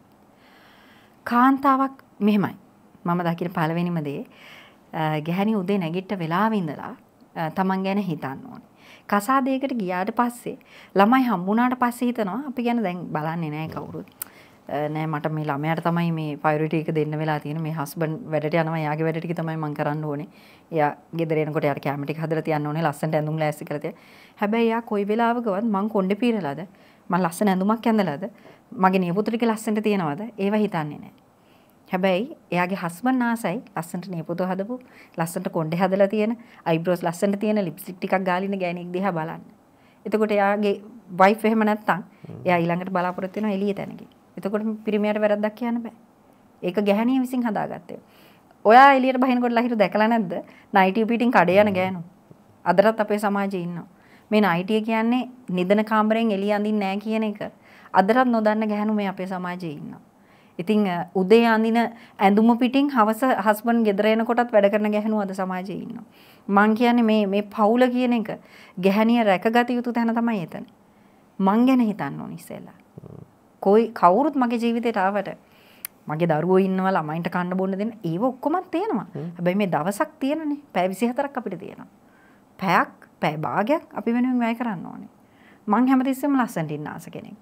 A: කාන්තාවක් මෙහෙමයි. මම දකින පළවෙනිම දේ ගැහණි උදේ නැගිට්ට වෙලාවෙ ඉඳලා තමන් ගැන හිතන්න ඕනේ. කසාදයකට ගියාට පස්සේ ළමයි හම්බුණාට පස්සේ හිතනවා අපි ගැන දැන් බලන්නේ නැහැ කවුරුත්. නෑ මට මේ ළමයට තමයි මේ පයිරිටි එක දෙන්න වෙලා තියෙන මේ හස්බන් වැඩට යනවා යාගේ වැඩ ටික තමයි මම කරන්න ඕනේ. එයා ගෙදර එනකොට යාට කැම ටික හදලා තියන්න ඕනේ ලස්සනට ඇඳුම් ලෑස්ති කරලා තියන්න. හැබැයි එයා කොයි වෙලාවකවත් මං කොණ්ඩේ පීරලාද මං ලස්සන ඇඳුමක් ඇඳලාද මගේ නියපොතු ටික ලස්සනට තියනවාද ඒව හිතන්නේ නෑ. හැබැයි එයාගේ හස්බන් ආසයි ලස්සනට නියපොතු හදපු ලස්සනට කොණ්ඩේ හදලා තියෙන අයිබ්‍රෝස් ලස්සනට තියෙන ලිප්ස්ටික් ටිකක් ගාලින ගෑණියෙක් දිහා බලන්න. එතකොට එයාගේ වයිෆ් එහෙම නැත්තම් එයා ඊළඟට බලාපොරොත්තු වෙනවා එළිය තැනකින්. එතකොට පිරිමියට වැරද්දක් කියන්න බෑ. ඒක ගැහණිය විසින් හදාගත්තේ. ඔයා එළියට බහිනකොට ලහිරු දැකලා නැද්ද? නයිටි පීටින් කඩේ යන ගෑනු. අදටත් අපේ සමාජයේ ඉන්නවා. මේ නයිටිය කියන්නේ නිදන කාමරෙන් එළිය අඳින්නේ නැහැ කියන එක. අදටත් නොදන්න ගැහණු මේ අපේ සමාජයේ ඉන්නවා. ඉතින් උදේ අඳින ඇඳුම පිටින් හවස හස්බන් ගෙදර එනකොටත් වැඩ කරන ගැහණු අද සමාජයේ ඉන්නවා. මං කියන්නේ මේ මේ පවුල කියන එක ගැහණිය රැකගත යුතු තැන තමයි එතන. මං ගැන හිතන්න ඕනි ඉස්සෙල්ලා. කොයි කවුරුත් මගේ ජීවිතයට ආවට මගේ දරුවෝ ඉන්නවා ළමයින්ට කන්න බොන්න දෙන්න ඒව ඔක්කොමත් තියෙනවා. හැබැයි මේ දවසක් තියෙනනේ. පැය 24ක් අපිට තියෙනවා. පැයක්, පැය භාගයක් අපි වෙනුවෙන් වැය කරන්න ඕනේ. මං හැමතිස්සෙම ලස්සනට ඉන්න ආස කෙනෙක්.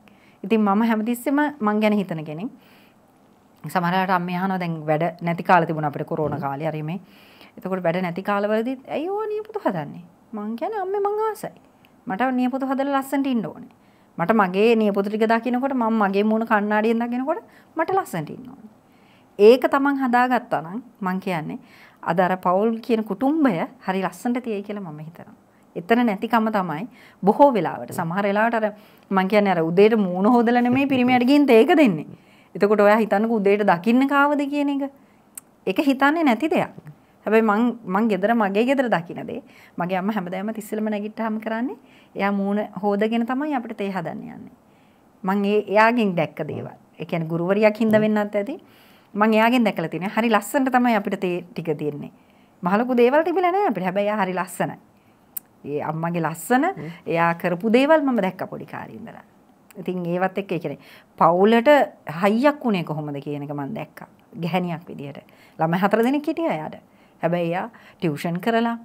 A: ඉතින් මම හැමතිස්සෙම මං ගැන හිතන කෙනෙක්. සමහරවිට අම්මේ අහනවා දැන් වැඩ නැති කාලේ තිබුණා අපිට කොරෝනා කාලේ හරි මේ. එතකොට වැඩ නැති කාලවලදී ඇයි ඕ නියපොතු හදන්නේ? මං කියන්නේ අම්මේ මං ආසයි. මට නියපොතු හදලා ලස්සනට ඉන්න ඕනේ. මට මගේ නියපොතු ටික දකිනකොට මම මගේ මූණ කණ්ණාඩියෙන් දකිනකොට මට ලස්සනට ඉන්න ඕනේ. ඒක තමන් හදාගත්තා නම් මං කියන්නේ අද අර පවුල් කියන කුටුම්බය හරි ලස්සනට තියෙයි කියලා මම හිතනවා. එතන නැතිකම තමයි බොහෝ වෙලාවට සමහර වෙලාවට අර මං කියන්නේ අර උදේට මූණ හොදලා නෙමෙයි පිරිමියට ගින් තේක දෙන්නේ. එතකොට ඔයා හිතන්නකෝ උදේට දකින්න කාවද කියන එක. ඒක හිතන්නේ නැති දෙයක්. හැබැයි මං මං ගෙදර මගේ ගෙදර දකින්නදේ මගේ අම්මා හැමදාම තිස්සෙලම නැගිට්ටාම කරන්නේ එයා මූණ හොදගෙන තමයි අපිට තේ හදන්න යන්නේ මං ඒ එයාගෙන් දැක්ක දේවල් ඒ කියන්නේ ගුරුවරියක් හින්දා වෙන්නත් ඇති මං එයාගෙන් දැකලා තියෙනවා හරි ලස්සනට තමයි අපිට තේ ටික තියෙන්නේ මහලොකු දේවල් තිබිලා නැහැ අපිට හැබැයි එයා හරි ලස්සනයි ඒ අම්මගේ ලස්සන එයා කරපු දේවල් මම දැක්ක පොඩි කාලේ ඉඳලා ඉතින් ඒවත් එක්ක ඒ කියන්නේ පවුලට හයියක් උනේ කොහොමද කියන එක මම දැක්කා ගැහණියක් විදියට ළමයි හතර දෙනෙක් හිටියා එයාට හැබැයි එයා ටියුෂන් කරලා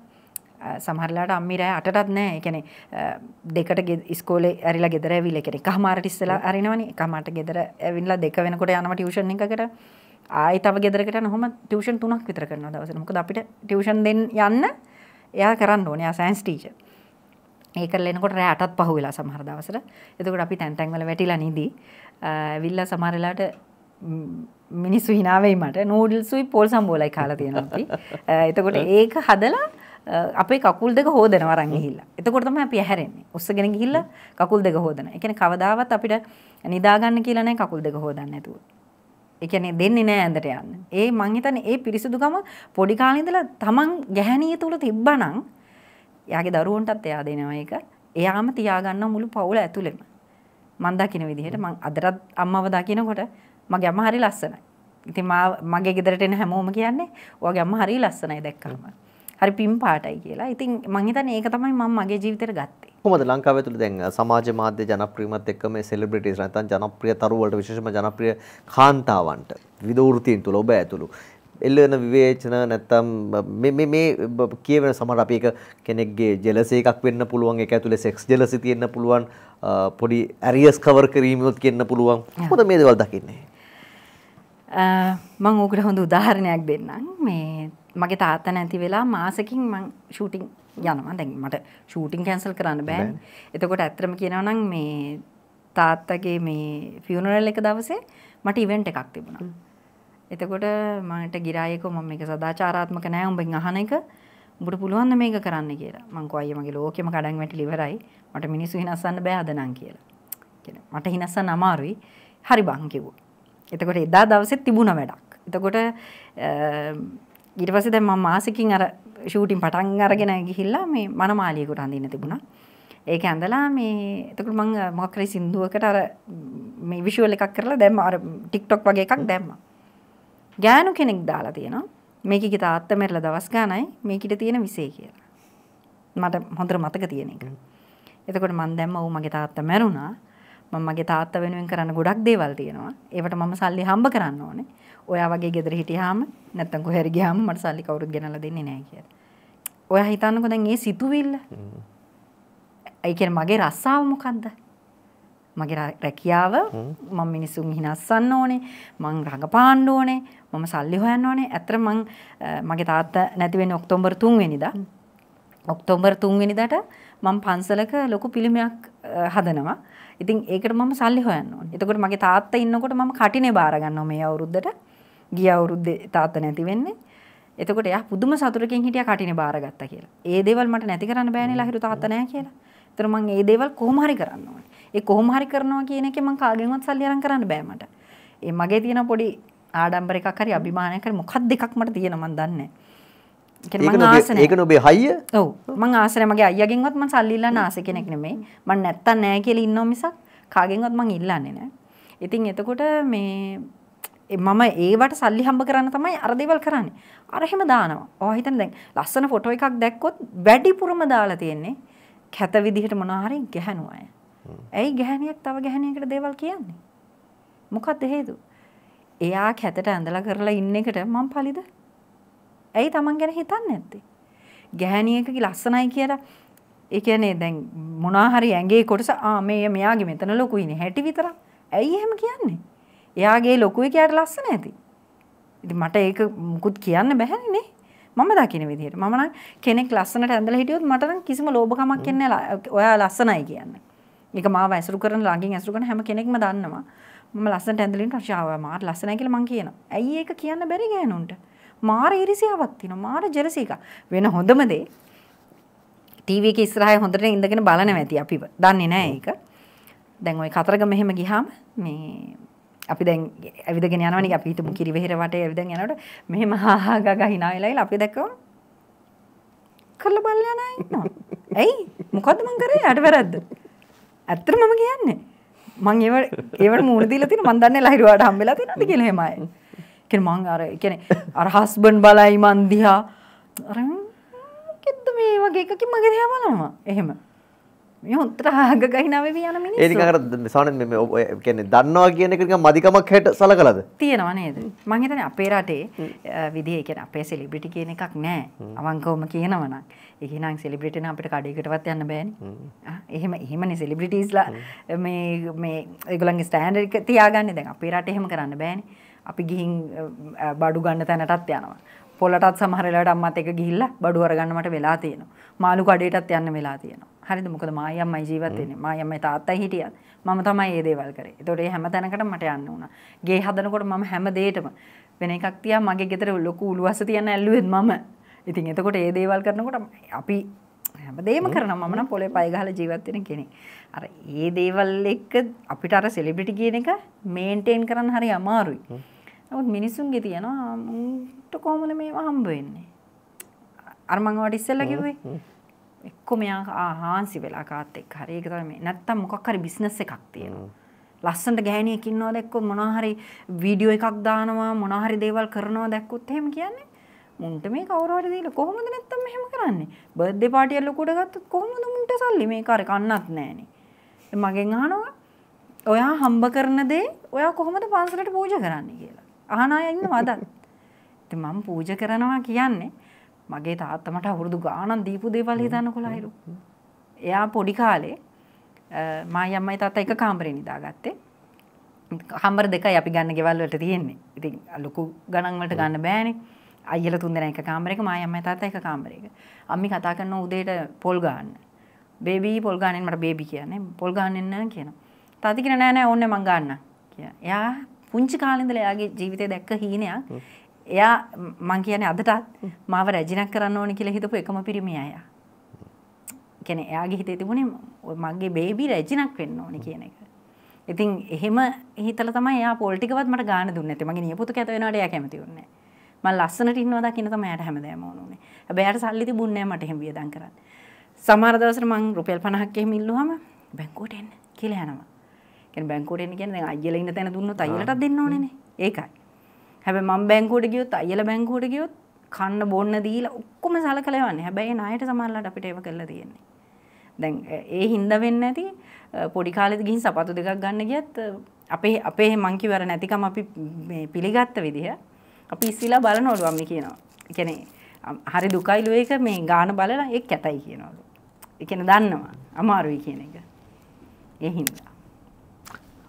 A: සමහරලාට අම්මිරෑ අටටත් නෑ එකනෙ දෙකට ස්කෝල ඇරිලා ගෙදර ඇවිල එකෙන කහමාරට ඉස්සලා අරිනවනි කමට ගෙදර ඇවිල්ලා දෙක වෙනකොට යනම ටියුෂන් එකකට ආයි තව ගෙදරකට නොහොම ටියුෂන් තුනක් විතර කරනවා දවසට මොකද අපිට ටියුෂන් දෙන්න යන්න එයා කරන්න ඕනේ එයා සයන්ස් ටීචර් ඒ කරලා එනකොට රෑ අටත් පහුවෙලා සමහර දවසට එතකොට අපි තැන් තැන් වල වැටිලා නිදි ඇවිල්ලා සමහරලාට මිනිස්සු හිනාවෙයි මට නූඩල් සුයි පොල් සම්බෝලයි කාලා තියෙනවාති. එතකොට ඒක හදලා අපේ කකුල් දෙක හොදනවා අරන් ගිහිල්ලා. එතකොට තමයි අපි ඇහැරෙන්නේ. ඔස්සගෙන ගිහිල්ලා කකුල් දෙක හොදන. ඒ කියන්නේ කවදාවත් අපිට නිදා ගන්න කියලා නැහැ කකුල් දෙක හොදන්න නැතුව. ඒ කියන්නේ දෙන්නේ නැහැ ඇඳට යන්න. ඒ මං හිතන්නේ ඒ පිරිසිදුකම පොඩි කාලේ ඉඳලා තමන් ගැහණිය තුල තිබ්බනම් එයාගේ දරුවන්ටත් එයා දෙනවා ඒක. එයාම තියාගන්න මුළු පවුල ඇතුළෙම. මං දකින විදිහට මං අදටත් අම්මව දකිනකොට මගේ අම්මා හරි ලස්සනයි. ඉතින් මගේ ගෙදරට එන හැමෝම කියන්නේ ඔයාගේ අම්මා හරි ලස්සනයි දැක්කම. හරි පිම් පාටයි කියලා. ඉතින් මං හිතන්නේ ඒක තමයි මම මගේ ජීවිතේට ගත්තේ.
B: කොහොමද ලංකාව ඇතුළේ දැන් සමාජ මාධ්‍ය ජනප්‍රියමත් එක්ක මේ සෙලිබ්‍රිටිස් නැත්නම් ජනප්‍රිය තරුවලට විශේෂම ජනප්‍රිය කාන්තාවන්ට විවිධ වෘත්තීන් තුල ඔබ ඇතුළු එල්ලන විවේචන නැත්තම් මේ කියවෙන සමට අප එක කෙනෙක්ගේ ජෙලසේකක් වෙන්න පුළුවන් එක ඇතුළේ සෙක්ස් ජෙලසි තියෙන්න්න පුළුවන් පොඩි ඇරියස් කවර් කරීමයොත් කියන්න පුළුවන් හොද මේ දවල් දකින්නේ
A: මං ඕකට හොඳ උදාහරණයක් දෙන්නම් මේ මගේ තාත්තා නැති වෙලා මාසකින් මං ෂූටිං යනවා දැන් මට ෂූටිං කැන්සල් කරන්න බෑ. එතකොට ඇත්තම කියනවා නම් මේ තාත්තගේ මේ ෆියුනරල් එක දවසේ මට ඉවෙන්ට් එකක් තිබුණා. එතකොට මට ගිරායකෝ මම මේක සදාචාරාත්මක නෑ උඹෙන් අහන එක උඹට පුළුවන් මේක කරන්න කියලා. මං කෝ අයියා මගේ ලෝකෙම කඩන් වැටිලි ඉවරයි. මට මිනිස්සු හිනස්සන්න බෑ අද නම් කියලා. මට හිනස්සන්න අමාරුයි. හරි බං කිව්වා. එතකොට එදා දවසෙත් තිබුණ වැඩක්. එතකොට ඊට පස්සේ දැන් මම මාසෙකින් අර ෂූටින් පටන් අරගෙන ගිහිල්ලා මේ මනමාලියෙකුට අඳින්න තිබුණා. ඒක ඇඳලා මේ එතකොට මම මොකක් කරේ සින්දුවකට අර මේ විෂුවල් එකක් කරලා දැම්ම අර TikTok වගේ එකක් දැම්මා. ගෑනු කෙනෙක් දාලා තියෙනවා මේකේ තාත්තා මැරිලා දවස් ගානයි මේකිට තියෙන විසේ කියලා. මට හොඳට මතක තියෙන එක. එතකොට මම දැම්ම ඌ මගේ තාත්තා මැරුණා. මම මගේ තාත්තා වෙනුවෙන් කරන්න ගොඩක් දේවල් තියෙනවා. ඒවට මම සල්ලි හම්බ කරන්න ඕනේ. ඔයා වගේ ගෙදර හිටියාම නැත්තම් කොහරි ගියාම මට සල්ලි කවුරුත් ගෙනල්ලා දෙන්නේ නැහැ කියලා. ඔයා හිතන්නකෝ දැන් මේ සිතුවිල්ල. ඒ කියන්නේ මගේ රස්සාව මොකද්ද? මගේ රැකියාව මම මිනිසුන් හිනස්සන්න ඕනේ මං රඟපාන්න ඕනේ මම සල්ලි හොයන්න ඕනේ ඇත්තට මං මගේ තාත්තා නැති වෙන්නේ ඔක්තෝබර් 3 වෙනිදා ඔක්තෝබර් 3 වෙනිදාට මම පන්සලක ලොකු පිළිමයක් හදනවා. ඉතින් ඒකට මම සල්ලි හොයන්න ඕනේ. එතකොට මගේ තාත්තා ඉන්නකොට මම කටිනේ බාර ගන්නවා මේ අවුරුද්දට. ගිය අවුරුද්දේ තාත්තා නැති වෙන්නේ. එතකොට එයා පුදුම සතුටකින් හිටියා කටිනේ බාරගත්තා කියලා. ඒ දේවල් මට නැති කරන්න බෑනේ ලහිරු තාත්තා නැහැ කියලා. ඒතර මම ඒ දේවල් කොහොම හරි කරන්න ඕනේ. ඒ කොහොම හරි කරනවා කියන එකේ මම කාගෙන්වත් සල්ලි අරන් කරන්න බෑ මට. ඒ මගේ තියෙන පොඩි ආඩම්බර එකක් හරි අභිමානයක් හරි මොකක්ද එකක් මට තියෙන මන් දන්නේ නැහැ. ඒක නොබේ
B: හයිය ඔව
A: මං ආසනමගේ අයගෙන්වත් මං සල්ලිල්ලා නාස කෙනෙක් නෙමේ මං නැත්තන් නෑ කියල ඉන්න මිසක් කාගෙන්වත් මං ඉල්ලන්නේ නෑ ඉතින් එතකොට මේ මම ඒවට සල්ලි හම්බ කරන්න තමයි අර දේවල් කරන්නේ අරහෙම දානවා ඔයා හිතන දැන් ලස්සන ෆොටෝ එකක් දැක්කොත් වැඩිපුරම දාලා තියෙන්නේ කැත විදිහට මොනවා හරි ගැහණු අය ඇයි ගැහණියක් තව ගැහණියකට දේවල් කියන්නේ මොකක්ද හේතුව එයා කැතට ඇඳලා කරලා ඉන්න එකට මං පලිද ඇයි Taman ගැන හිතන්නේ නැත්තේ? ගැහණියකගේ ලස්සනයි කියලා ඒ කියන්නේ දැන් මොනවා හරි ඇඟේ කොටස ආ මේ මෙයාගේ මෙතන ලොකුයිනේ හැටි විතරක්. ඇයි එහෙම කියන්නේ? එයාගේ ලොකුයි කියාට ලස්සන ඇති. ඉතින් මට ඒක මුකුත් කියන්න බැහැනේ නේ. මම දකින විදිහට. මම නම් කෙනෙක් ලස්සනට ඇඳලා හිටියොත් මට නම් කිසිම ලෝභකමක් එන්නේ නැහැ. ඔයා ලස්සනයි කියන්නේ. ඒක මාව ඇසුරු කරන ළඟින් ඇසුරු කරන හැම කෙනෙක්ම දන්නවා. මම ලස්සනට ඇඳලා ඉන්නවා. ආ ඔයා මාත් ලස්සනයි කියලා මං කියනවා. ඇයි ඒක කියන්න බැරි ගෑනුන්ට? මාර ඉරිසියාවක් තියෙනවා. මාර ජෙලසි එකක්. වෙන හොඳම දේ ටීවී එකේ ඉස්සරහා හොඳට ඉඳගෙන බලනවා ඇති අපිව. දන්නේ නැහැ ඒක. දැන් ওই කතරගම මෙහෙම ගිහම මේ අපි දැන් ඇවිදගෙන යනවනේ අපි හිතමු කිරිවෙහෙර වටේ ඇවිදන් යනකොට මෙහෙම හාහා ගගා hina වෙලා ඉල අපි දැක්කම කරලා බලලා නෑ ඉන්නවා. ඇයි? මොකද්ද මං කරේ? යාට වැරද්ද. ඇත්තට මම කියන්නේ. මං ඒවට ඒවට මූණ දීලා තින මං දන්නේ ලහිරුවාට හම්බෙලා තියනද කියලා එහෙමයි. කියන මං අර කියන්නේ අර හස්බන්ඩ් බලයි මන් දිහා අර කිද්ද මේ වගේ එකකින් මගේ දිහා බලනවා එහෙම මේ හොන්තර හග ගහිනාවේ යන මිනිස්සු ඒක අර
B: සානෙන් මේ ඔය කියන්නේ දන්නවා කියන එක නිකන් මදිකමක් හැට සලකලාද
A: තියෙනව නේද මං හිතන්නේ අපේ රටේ විදිහේ කියන්නේ අපේ සෙලිබ්‍රිටි කියන එකක් නැහැ අවංකවම කියනවනම් ඒ කියනනම් සෙලිබ්‍රිටි නම් අපිට කඩේකටවත් යන්න
B: බෑනේ
A: එහෙම එහෙමනේ සෙලිබ්‍රිටිස්ලා මේ මේ ඒගොල්ලන්ගේ ස්ටෑන්ඩඩ් එක තියාගන්නේ දැන් අපේ රටේ එහෙම කරන්න බෑනේ අපි ගිහින් බඩු ගන්න තැනටත් යනවා. පොලටත් සමහරලාට අම්මත් එක ගිහිල්ල බඩු අරගන්න මට වෙලා තියෙනවා. මාළු කඩේටත් යන්න වෙලා තියෙනවා. හරිද මොකද මායි අම්මයි ජීවත් වෙන්නේ. මායි අම්මයි තාත්තයි හිටියත් මම තමයි මේ දේවල් කරේ. ඒතකොට මේ හැම තැනකටම මට යන්න වුණා. ගේ හදනකොට මම හැම දෙයකටම වෙන එකක් තියා මගේ ගෙදර ලොකු උළුවස තියන්න ඇල්ලුවෙත් මම. ඉතින් එතකොට මේ දේවල් කරනකොට අපි හැමදේම කරනවා මම නම් පොලේ පය ගහලා ජීවත් වෙන කෙනෙක්. අර ඒ දේවල් එක්ක අපිට අර සෙලිබ්‍රිටි කියන එක මේන්ටේන් කරන්න හරි අමාරුයි. නමුත් මිනිසුන්ගේ තියෙනවා මුට කොහොමද මේවා හම්බ වෙන්නේ අර මං ඔයාලට ඉස්සෙල්ලා කිව්වේ එක්ක මෙයා ආහාන්සි වෙලා කාත් එක්ක හරි ඒක තමයි මේ නැත්තම් මොකක් හරි බිස්නස් එකක් තියෙනවා ලස්සනට ගෑණියෙක් ඉන්නවද එක්ක මොනවා හරි වීඩියෝ එකක් දානවා මොනවා හරි දේවල් කරනවා දැක්කොත් එහෙම කියන්නේ මුන්ට මේ කවුරු හරි දීලා කොහොමද නැත්තම් මෙහෙම කරන්නේ බර්ත්ඩේ පාටිය ලොකුට ගත්තොත් කොහොමද මුන්ට සල්ලි මේක අර කන්නත් නැහනේ මගෙන් අහනවා ඔයා හම්බ කරන දේ ඔයා කොහොමද පන්සලට පූජා කරන්නේ කියලා අහන අය ඉන්නවා අදත්. ඉතින් මම පූජා කරනවා කියන්නේ මගේ තාත්තා මට අවුරුදු ගාණක් දීපු දේවල් හිතන්නකොලා අයලු. එයා පොඩි කාලේ මායි අම්මයි තාත්තා එක කාමරේ නිදාගත්තේ. කාමර දෙකයි අපි ගන්න ගෙවල් වලට තියෙන්නේ. ඉතින් ලොකු ගණන් වලට ගන්න බෑනේ. අයියලා තුන්දෙනා එක කාමරයක මායි අම්මයි තාත්තා එක කාමරයක. අම්මි කතා කරන උදේට පොල් ගන්න. බේබී පොල් ගන්නෙන් මට බේබි කියන්නේ. පොල් ගන්නෙන් නෑ කියනවා. තාත්තා කියන නෑ නෑ ඕන්නේ මං ගන්න. කියලා. එයා පුංචි කාලෙඳල එයාගේ ජීවිතය දැක්ක හීනයක් එයා මං කියන්නේ අදටත් මාව රැජිනක් කරන්න ඕන කියලා හිතපු එකම පිරිමි අය. කියන්නේ එයාගේ හිතේ තිබුණේ මගේ බේබි රැජිනක් වෙන්න ඕන කියන එක. ඉතින් එහෙම හිතලා තමයි එයා පොලිටිකවත් මට ගාන දුන්නේ නැත්තේ. මගේ නියපොතු කැත වෙනවට එයා කැමති වුණේ නැහැ. මම ලස්සනට ඉන්නවා දකින්න තමයි එයාට හැමදාම ඕනුනේ. හැබැයි එයාට සල්ලි තිබුණේ නැහැ මට එහෙම වියදම් කරන්න. සමහර දවසට මං රුපියල් 50ක් එහෙම ඉල්ලුවාම බැංකුවට එන්න කියලා යනවා. කැන බැංකෝට එන කියන්නේ අයියලා ඉන්න තැන දුන්නොත් අයියලටත් දෙන්න ඕනේනේ ඒකයි හැබැයි මම බැංකුවට ගියොත් අයියලා බැංකුවට ගියොත් කන්න බොන්න දීලා ඔක්කොම සලකලා යවන්නේ හැබැයි ණයට සමහරලාට අපිට ඒව කරලා තියෙන්නේ දැන් ඒ හින්ද වෙන්න ඇති පොඩි කාලෙද ගිහින් සපතු දෙකක් ගන්න ගියත් අපේ අපේ මංකි වර නැතිකම අපි පිළිගත්ත විදිහ අපි ඉස්සෙල්ලා බලනවලු අම්මි කියනවා. ඒ කියන්නේ හරි දුකයිලු ඒක මේ ගාන බලලා ඒක කැතයි කියනවලු. ඒ කියන්නේ දන්නවා අමාරුයි කියන එක. ඒ හින්දා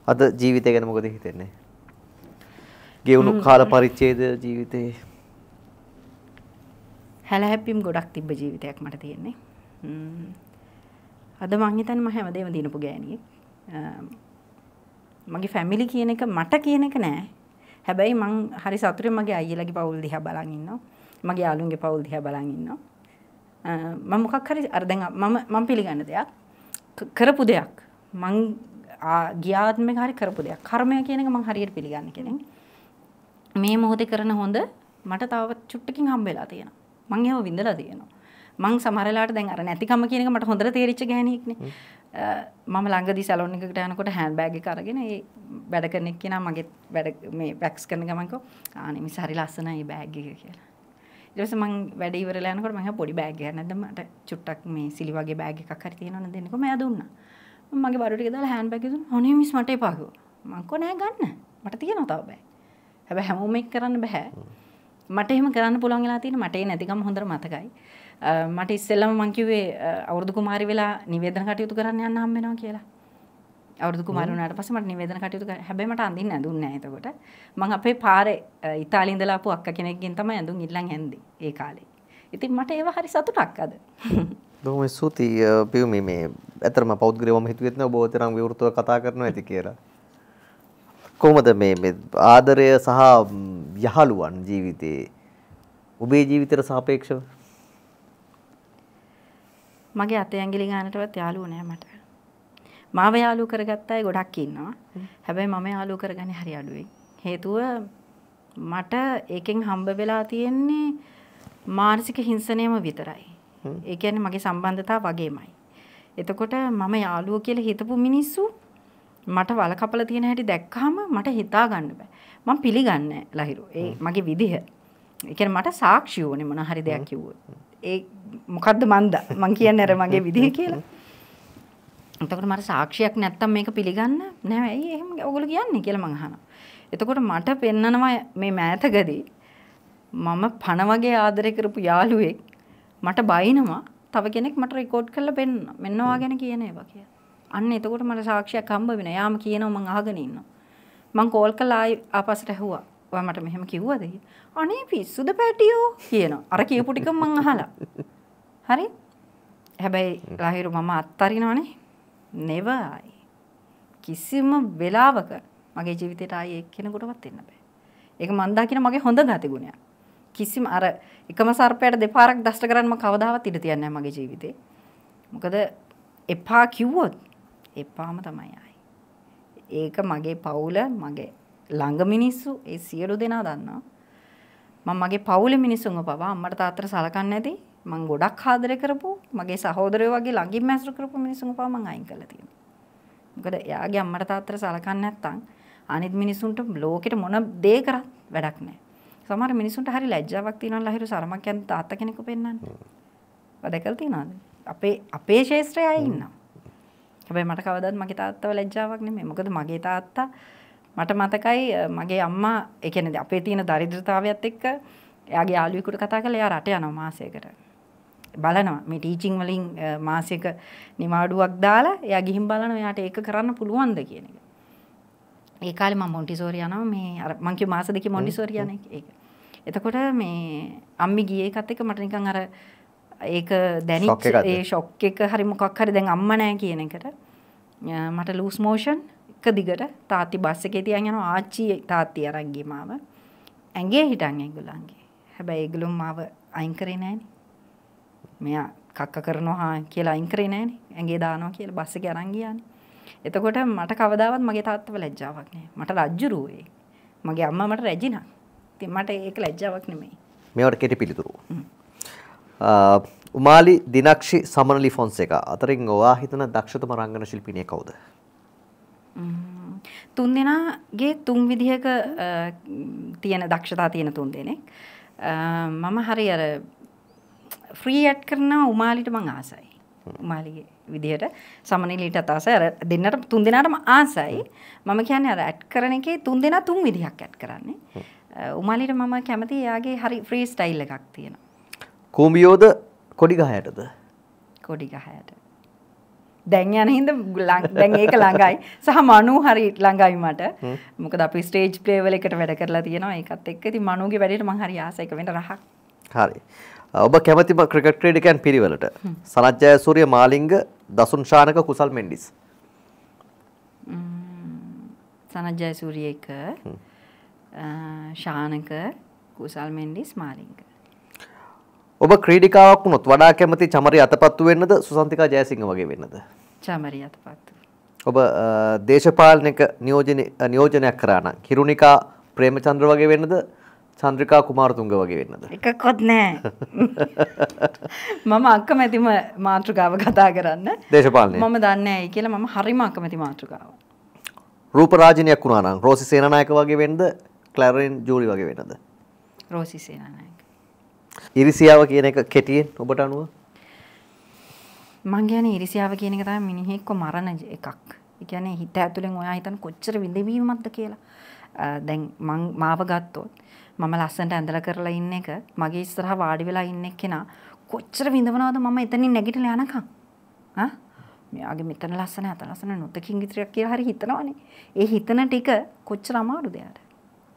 B: අද ජීවිතය ගැන මොකද හිතෙන්නේ? ගෙවුණු කාල පරිච්ඡේද ජීවිතේ
A: හැලහැප්පීම් ගොඩක් තිබ්බ ජීවිතයක් මට තියෙන්නේ. අද මං හිතන්නේ මම හැමදේම දිනපු ගෑණියෙක්. මගේ ෆැමිලි කියන එක මට කියන එක නෑ. හැබැයි මං හරි සතුටින් මගේ අයියලාගේ පවුල් දිහා බලන් ඉන්නවා. මගේ යාළුවන්ගේ පවුල් දිහා බලන් ඉන්නවා. මම මොකක් හරි අර දැන් මම මම පිළිගන්න දෙයක් කරපු දෙයක් මං ගියාත්මක හරි කරපු දෙයක්. කර්මය කියන එක මම හරියට පිළිගන්න කෙනෙක්. මේ මොහොතේ කරන හොඳ මට තව චුට්ටකින් හම්බ වෙලා තියෙනවා. මං ඒව විඳලා තියෙනවා. මං සමහරලාට දැන් අර නැතිකම කියන එක මට හොඳට තේරිච්ච ගෑණියෙක්නේ. මම ළඟදී සැලොන් එකකට යනකොට හෑන්ඩ් බෑග් එක අරගෙන ඒ වැඩ කරන එක්කෙනා මගේ වැඩ මේ පැක්ස් කරන ගමන් කිව්වා ආනේ මිස හරි ලස්සනයි මේ බෑග් එක කියලා. ඊටස මං වැඩ ඉවරලා යනකොට මම පොඩි බෑග් එකක් නැද්ද මට චුට්ටක් මේ සිලි වගේ බෑග් එකක් හරි තියෙනවද දෙන්නකෝ මම දුන්නා. මගේ බඩුට ගෙදලා හෑන්ඩ් බෑග් එක අනේ මිස් මට එපා කිව්වා මං කෝ නෑ ගන්න මට තියෙනවා තව බෑග් හැබැයි හැමෝම එක කරන්න බෑ මට එහෙම කරන්න පුළුවන් වෙලා තියෙන මට ඒ නැතිකම හොඳට මතකයි. මට ඉස්සෙල්ලම මං කිව්වේ අවුරුදු කුමාරි වෙලා නිවේදන කටයුතු කරන්න යන්න හම්බ වෙනවා කියලා. අවුරුදු කුමාරි වුණාට පස්සේ මට නිවේදන කටයුතු කරන්න හැබැයි මට අඳින්න ඇඳුන්නේ නැහැ එතකොට. මං අපේ පාරේ ඉතාලිය ඉඳලා ආපු අක්කා කෙනෙක්ගෙන් තමයි ඇඳුම් ඉල්ලන් ඇඳි ඒ කාලේ. ඉතින් මට ඒව හරි සතුටක්
B: අද. බොහොම ස්තුතියි පියුමි මේ ඇතරම පෞද්ගලිකවම හිතුවෙත් නෑ ඔබ තරම් විවෘතව කතා කරනවා ඇති කියලා. කොහොමද මේ ආදරය සහ යහළුවන් ජීවිතේ ඔබේ ජීවිතයට සාපේක්ෂව
A: මගේ අතේ ඇඟිලි ගන්නටවත් යාළුවෝ නෑ මට. මාව යාළුවෝ කරගත්ත අය ගොඩක් ඉන්නවා. හැබැයි මම යාළුවෝ කරගන්නේ හරි අඩුවෙන්. හේතුව මට ඒකෙන් හම්බ වෙලා තියෙන්නේ මානසික හිංසනයම විතරයි. ඒ කියන්නේ මගේ සම්බන්ධතාව වගේමයි. එතකොට මම යාළුවෝ කියලා හිතපු මිනිස්සු මට වල කපල තියෙන හැටි දැක්කහම මට හිතා ගන්න බෑ. මම පිළිගන්නේ ලහිරු. ඒ මගේ විදිහ. ඒ කියන්නේ මට සාක්ෂි ඕනේ මොන හරි දෙයක් කිව්වොත්. ඒ මොකද්ද මන්ද? මං කියන්නේ අර මගේ විදිහ කියලා. එතකොට මට සාක්ෂියක් නැත්තම් මේක පිළිගන්න නෑ. ඇයි එහෙම ඔයගොල්ලෝ කියන්නේ කියලා මං අහනවා. එතකොට මට පෙන්නනවා මේ මෑතකදී මම පණ වගේ ආදරය කරපු යාළුවෙක් මට බයිනවා තව කෙනෙක් මට රෙකෝඩ් කරලා පෙන්න මෙන්නවා ගැන කියන ඒවා කියලා. අන්න එතකොට මට සාක්ෂියක් හම්බ වෙනවා. යාම කියනවා මං අහගෙන ඉන්නවා. මං කෝල් කළා ආපස්සට ඇහුවා. ඔයා මට මෙහෙම කිව්වද? අනේ පිස්සුද පැටියෝ කියනවා. අර කියපු ටික මං අහලා. හරි? හැබැයි රාහිරු මම අත්තරිනවනේ. never I. කිසිම වෙලාවක මගේ ජීවිතේට ආයේ එක්කෙනෙකුටවත් එන්න බෑ. ඒක මන් දකින මගේ හොඳ ගතිගුණයක්. කිසිම අර එකම සර්පයට දෙපාරක් දෂ්ට කරන්න මම කවදාවත් ඉඩ තියන්නේ නැහැ මගේ ජීවිතේ. මොකද එපා කිව්වොත් එපාම තමයි ආයි. ඒක මගේ පවුල මගේ ළඟ මිනිස්සු ඒ සියලු දෙනා දන්නවා. මම මගේ පවුලේ මිනිස්සුන්ව පවා අම්මට තාත්තට සලකන්නේ නැති මං ගොඩක් ආදරය කරපු මගේ සහෝදරයෝ වගේ ළඟින්ම ඇසුරු කරපු මිනිස්සුන්ව පවා මං අයින් කරලා තියෙනවා. මොකද එයාගේ අම්මට තාත්තට සලකන්නේ නැත්නම් අනිත් මිනිසුන්ට ලෝකෙට මොන දේ කරත් වැඩක් නැහැ. සමහර මිනිසුන්ට හරි ලැජ්ජාවක් තියෙනවා ලහිරු සරමක් යන තාත්තා කෙනෙකු පෙන්වන්න. ඔය දැකලා තියනවාද? අපේ අපේ ශේෂ්ත්‍රය අය ඉන්නවා. හැබැයි මට කවදාවත් මගේ තාත්තව ලැජ්ජාවක් නෙමෙයි. මොකද මගේ තාත්තා මට මතකයි මගේ අම්මා ඒ කියන්නේ අපේ තියෙන දරිද්‍රතාවයත් එක්ක එයාගේ යාළුවෙකුට කතා කරලා එයා රට යනවා මාසයකට. බලනවා මේ ටීචින් වලින් මාසයක නිමාඩුවක් දාලා එයා ගිහින් බලනවා එයාට ඒක කරන්න පුළුවන්ද කියන එක. ඒ කාලේ මම මොන්ටිසෝරි යනවා මේ අර මං කිව්ව මාස දෙකේ මොන්ටිසෝරි යන එක. එතකොට මේ අම්මි ගියේ එකත් එක්ක මට නිකන් අර ඒක දැනිච්ච ඒ ෂොක් එක හරි මොකක් හරි දැන් අම්මා නැහැ කියන එකට මට ලූස් මෝෂන් එක දිගට තාත්ති බස් එකේ තියන් යනවා ආච්චි තාත්ති අරන් ගියේ මාව. ඇඟේ හිටන් ඒගොල්ලන්ගේ. හැබැයි ඒගොල්ලෝ මාව අයින් කරේ නැහනේ. මෙයා කක්ක කරනවා කියලා අයින් කරේ නැහනේ. ඇඟේ දානවා කියලා බස් එකේ අරන් ගියානේ. එතකොට මට කවදාවත් මගේ තාත්තව ලැජ්ජාවක් නෑ. මට රජ්ජුරුවේ. මගේ අම්මා මට රැජිනා. ඉතින් මට ඒක ලැජ්ජාවක් නෙමෙයි.
B: මේවට කෙටි පිළිතුරු. උමාලි දිනක්ෂි සමනලි ෆොන්සේක අතරින් ඔවා හිතන දක්ෂතම රංගන ශිල්පිනිය කවුද?
A: තුන් දෙනාගේ තුන් විදිහක තියෙන දක්ෂතා තියෙන තුන් දෙනෙක්. මම හරි අර ෆ්‍රී ඇඩ් කරන උමාලිට මං ආසයි. උමාලිගේ විදිහට සමනලීට අතස අර දෙන්නට තුන් දෙනාටම ආසයි මම කියන්නේ අර ඇඩ් කරන එකේ තුන් දෙනා තුන් විදිහක් ඇඩ් කරන්නේ උමාලිට මම කැමති යාගේ හරි ෆ්‍රී ස්ටයිල් එකක් තියෙනවා
B: කූඹියෝද කොඩි ගහයටද කොඩි ගහයට
A: දැන් යන හින්ද දැන් ඒක ළඟයි සහ මනු හරි ළඟයි මට මොකද අපි ස්ටේජ් ප්ලේවල එකට වැඩ කරලා තියෙනවා ඒකත් එක්ක ඉතින් මනුගේ වැඩේට මං හරි ආසයි ඒක වෙන රහක්
B: හරි ඔබ කැමතිම ක්‍රිකට් ක්‍රීඩකයන් පිරිවලට සනජ්ජය සූරිය මාලිංග දසුන් ශානක කුසල් මෙන්ඩිස්
A: සනත් ජයසූරිය එක ශානක කුසල් මෙන්ඩිස් මාලිංග
B: ඔබ ක්‍රීඩිකාවක් වුණොත් වඩා කැමති චමරි අතපත්තු වෙන්නද සුසන්තිකා ජයසිංහ වගේ වෙන්නද
A: චමරි අතපත්තු
B: ඔබ දේශපාලනක නියෝජනයක් කරානම් කිරුණිකා ප්‍රේමචන්ද්‍ර වගේ වෙන්නද චන්ද්‍රිකා කුමාරතුන්ග වගේ වෙන්නද
A: එකකොත් නෑ මම අක්ක මැතිම මාතෘකාව කතා කරන්න
B: දේශපාලනය මම
A: දන්නයි කියලා මම හරිම අකමැති මාතෘකාව
B: රූපරාජනයක් වුණානම් රෝසි සේනනායක වගේ වෙන්ද කලරෙන් ජූලි වගේ වෙනද
A: රෝසි සේනනායක
B: ඉරිසියාව කියන එක කෙටියෙන් ඔබට අනුව
A: මං කියන්නේ ඉරිසියාව කියන එක තමයි මිනිහෙක්ව මරණ එකක් කියන්නේ හිත ඇතුලෙන් ඔයා හිතන කොච්චර විඳවීමක්ද කියලා දැන් මං මාව ගත්තොත් මම ලස්සනට ඇඳලා කරලා ඉන්න එක මගේ ඉස්සරහා වාඩි වෙලා ඉන්න කෙනා කොච්චර විඳවනවද මම එතනින් නැගිටලා යනකම් ආ මෙයාගේ මෙතන ලස්සන අත ලස්සන නොතකින් ඉතිරියක් කියලා හරි හිතනවනේ. ඒ හිතන ටික කොච්චර අමාරුද යාට.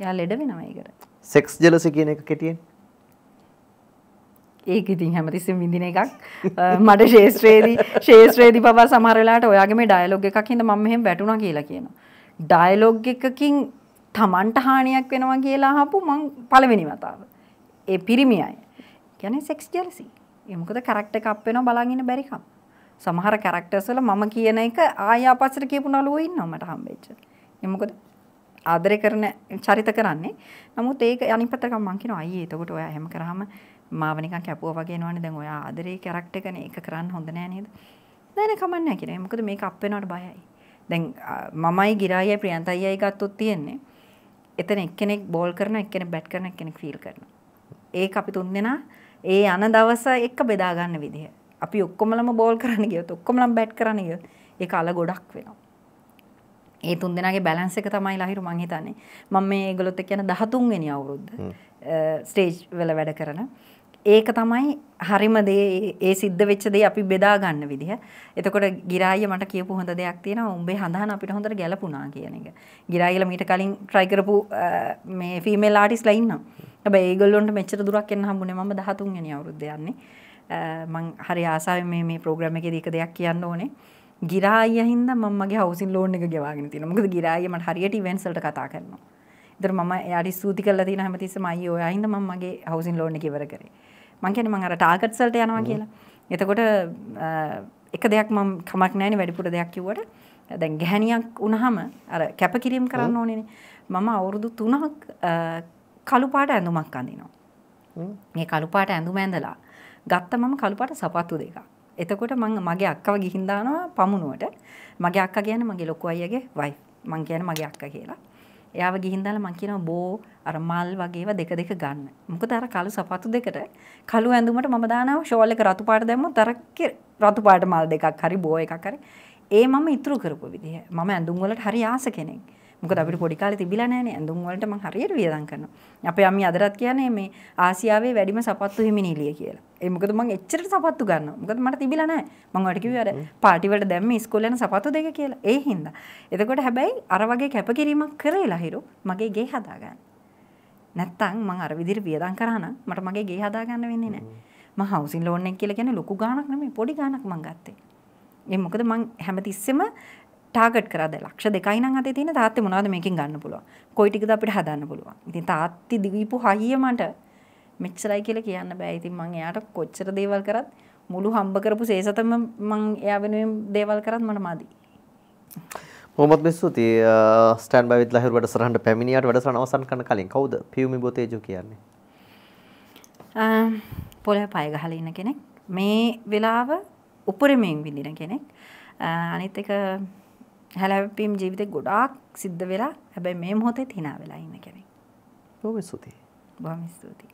A: එයා ලෙඩ වෙනවා ඒකට.
B: සෙක්ස් ජෙලසි කියන එක කෙටියෙන්.
A: ඒක ඉතින් හැමතිස්සෙම විඳින එකක්. මට ශේෂ්ත්‍රේදී ශේෂ්ත්‍රේදී බබා සමහර වෙලාවට ඔයාගේ මේ ඩයලොග් එකක් හින්දා මම මෙහෙම වැටුණා කියලා කියනවා. ඩයලොග් එකකින් තමන්ට හානියක් වෙනවා කියලා හපු මං පළවෙනි වතාව. ඒ පිරිමි අය. කියන්නේ සෙක්ස් ජෙලසි. ඒ මොකද කැරක්ටර් එකක් වෙනවා බලන් ඉන්න බැරි කම. සමහර කැරක්ටර්ස් වල මම කියන එක ආය ආපස්සට කියපු නළුවෝ ඉන්නවා මට හම්බෙච්ච. ඒ මොකද ආදරය කරන චරිත කරන්නේ. නමුත් ඒක අනිත් පැත්තට මං කියනවා අයියේ එතකොට ඔයා එහෙම කරාම මාව නිකන් කැපුවා වගේ නෝනේ දැන් ඔයා ආදරේ කැරක්ටර් එකනේ ඒක කරන්න හොඳ නෑ නේද? නෑ නෑ කමන්නේ නැහැ කියලා. මොකද මේක අප් වෙනවට බයයි. දැන් මමයි ගිරායියයි ප්‍රියන්තයියයි ගත්තොත් තියෙන්නේ එතන එක්කෙනෙක් බෝල් කරන එක්කෙනෙක් බැට් කරන එක්කෙනෙක් ෆීල් කරනවා. ඒක අපි තුන් දෙනා ඒ යන දවස එක්ක බෙදා ගන්න විදිහ. අපි ඔක්කොමලම බෝල් කරන්න ගියොත් ඔක්කොමලම බැට් කරන්න ගියොත් ඒක අල ගොඩක් වෙනවා. ඒ තුන් දෙනාගේ බැලන්ස් එක තමයි ලහිරු මං හිතන්නේ. මම මේ ඒගොල්ලොත් එක්ක යන 13 වෙනි අවුරුද්ද ස්ටේජ් වල වැඩ කරන. ඒක තමයි හරිම දේ ඒ සිද්ධ වෙච්ච දේ අපි බෙදා ගන්න විදිහ. එතකොට ගිරායිය මට කියපු හොඳ දෙයක් තියෙනවා. උඹේ හඳහන අපිට හොඳට ගැලපුණා කියන එක. ගිරායියලා මීට කලින් try කරපු මේ ෆීමේල් ආටිස්ලා ඉන්නවා. හැබැයි ඒගොල්ලොන්ට මෙච්චර දුරක් එන්න හම්බුනේ මම 13 වෙනි අවුරුද්දේ යන්නේ. මං හරි ආසාවෙන් මේ මේ ප්‍රෝග්‍රෑම් එකේදී එක දෙයක් කියන්න ඕනේ. ගිරායිය හින්දා මම මගේ හවුසින් ලෝන් එක ගෙවාගෙන තියෙනවා. මොකද ගිරායිය මට හරියට ඉවෙන්ට්ස් වලට කතා කරනවා. ඒතර මම එයාට ස්තුති කරලා තියෙන හැමතිස්සෙම අයියෝ එයා හින්දා මම මගේ හවුසින් ලෝන් එක ඉවර කරේ. මං කියන්නේ මං අර ටාගට්ස් වලට යනවා කියලා. එතකොට එක දෙයක් මම කමක් නැහැ නේ වැඩිපුර දෙයක් කිව්වට දැන් ගැහණියක් වුණාම අර කැපකිරීම කරන්න ඕනේනේ. මම අවුරුදු 3ක් කළු පාට ඇඳුමක් අඳිනවා. මේ කළු පාට ඇඳුම ඇඳලා ගත්ත මම කළු පාට සපත්තු දෙකක්. එතකොට මම මගේ අක්කව ගිහින් දානවා පමුණුවට. මගේ අක්කා කියන්නේ මගේ ලොකු අයියාගේ වයිෆ්. මං කියන්නේ මගේ අක්කා කියලා. එයාව ගිහින් දාලා මං කියනවා බෝ අර මල් වගේව දෙක දෙක ගන්න. මොකද අර කළු සපත්තු දෙකට කළු ඇඳුමට මම දානවා ෂෝල් එක රතු පාට දැම්මොත් අර රතු පාට මල් දෙකක් හරි බෝ එකක් හරි ඒ මම ඉතුරු කරපු විදිහ. මම ඇඳුම් වලට හරි ආස කෙනෙක්. මොකද අපිට පොඩි කාලේ තිබිලා නැහැනේ ඇඳුම් වලට මම හරියට වියදම් කරනවා අපේ අම්මි අදටත් කියන්නේ මේ ආසියාවේ වැඩිම සපත්තු හිමිනීලිය කියලා ඒ මොකද මම එච්චරට සපත්තු ගන්නවා මොකද මට තිබිලා නැහැ මම ඔයාලට කිව්වේ අර පාටි වලට දැම්ම ඉස්කෝලේ යන සපත්තු දෙක කියලා ඒ හින්දා එතකොට හැබැයි අර වගේ කැපකිරීමක් කරේලා හිරු මගේ ගේ හදාගන්න නැත්තම් මම අර විදිහට වියදම් කරා නම් මට මගේ ගේ හදාගන්න වෙන්නේ නැහැ මම හවුසින් ලෝන් එක කියලා කියන්නේ ලොකු ගාණක් නෙමෙයි පොඩි ගාණක් මම ගත්තේ. ඒ මොකද මම හැමතිස්සෙම ටාගට් කරද ලක්ෂ දෙකයින අත තින තාත්ත මොනාද මේකින් ගන්න පුළුව කොයිටිකද අපිට හදන්න පුළුවන් ඉතින් තාත්ති දීපු හයිය මට මෙච්චරයි කියලා කියන්න බෑ ඉතින් මං එයාට කොච්චර දේවල් කරත් මුළු හම්බ කරපු සේසතම මං එයා වෙනුවෙන් දේවල් කරත් මට මදි
B: මොහොමත් මෙස්සුති ස්ටන් බවිත් ලහිර වැඩසරහට පැමිණියට වැඩසරන අවසන් කරන කලින් කවුද පියුමි බොතේජු කියන්නේ
A: පොළ පයගහල ඉන්න කෙනෙක් මේ වෙලාව උපරමයෙන් විඳින කෙනෙක් අනිත් එක හැලැපීම් ජීවිතේ ගොඩාක් සිද්ධ වෙලා හැබැයි මේ මොහොතේ hina වෙලා ඉන්න කෙනෙක්. බොහොම ස්තුතියි. බොහොම ස්තුතියි.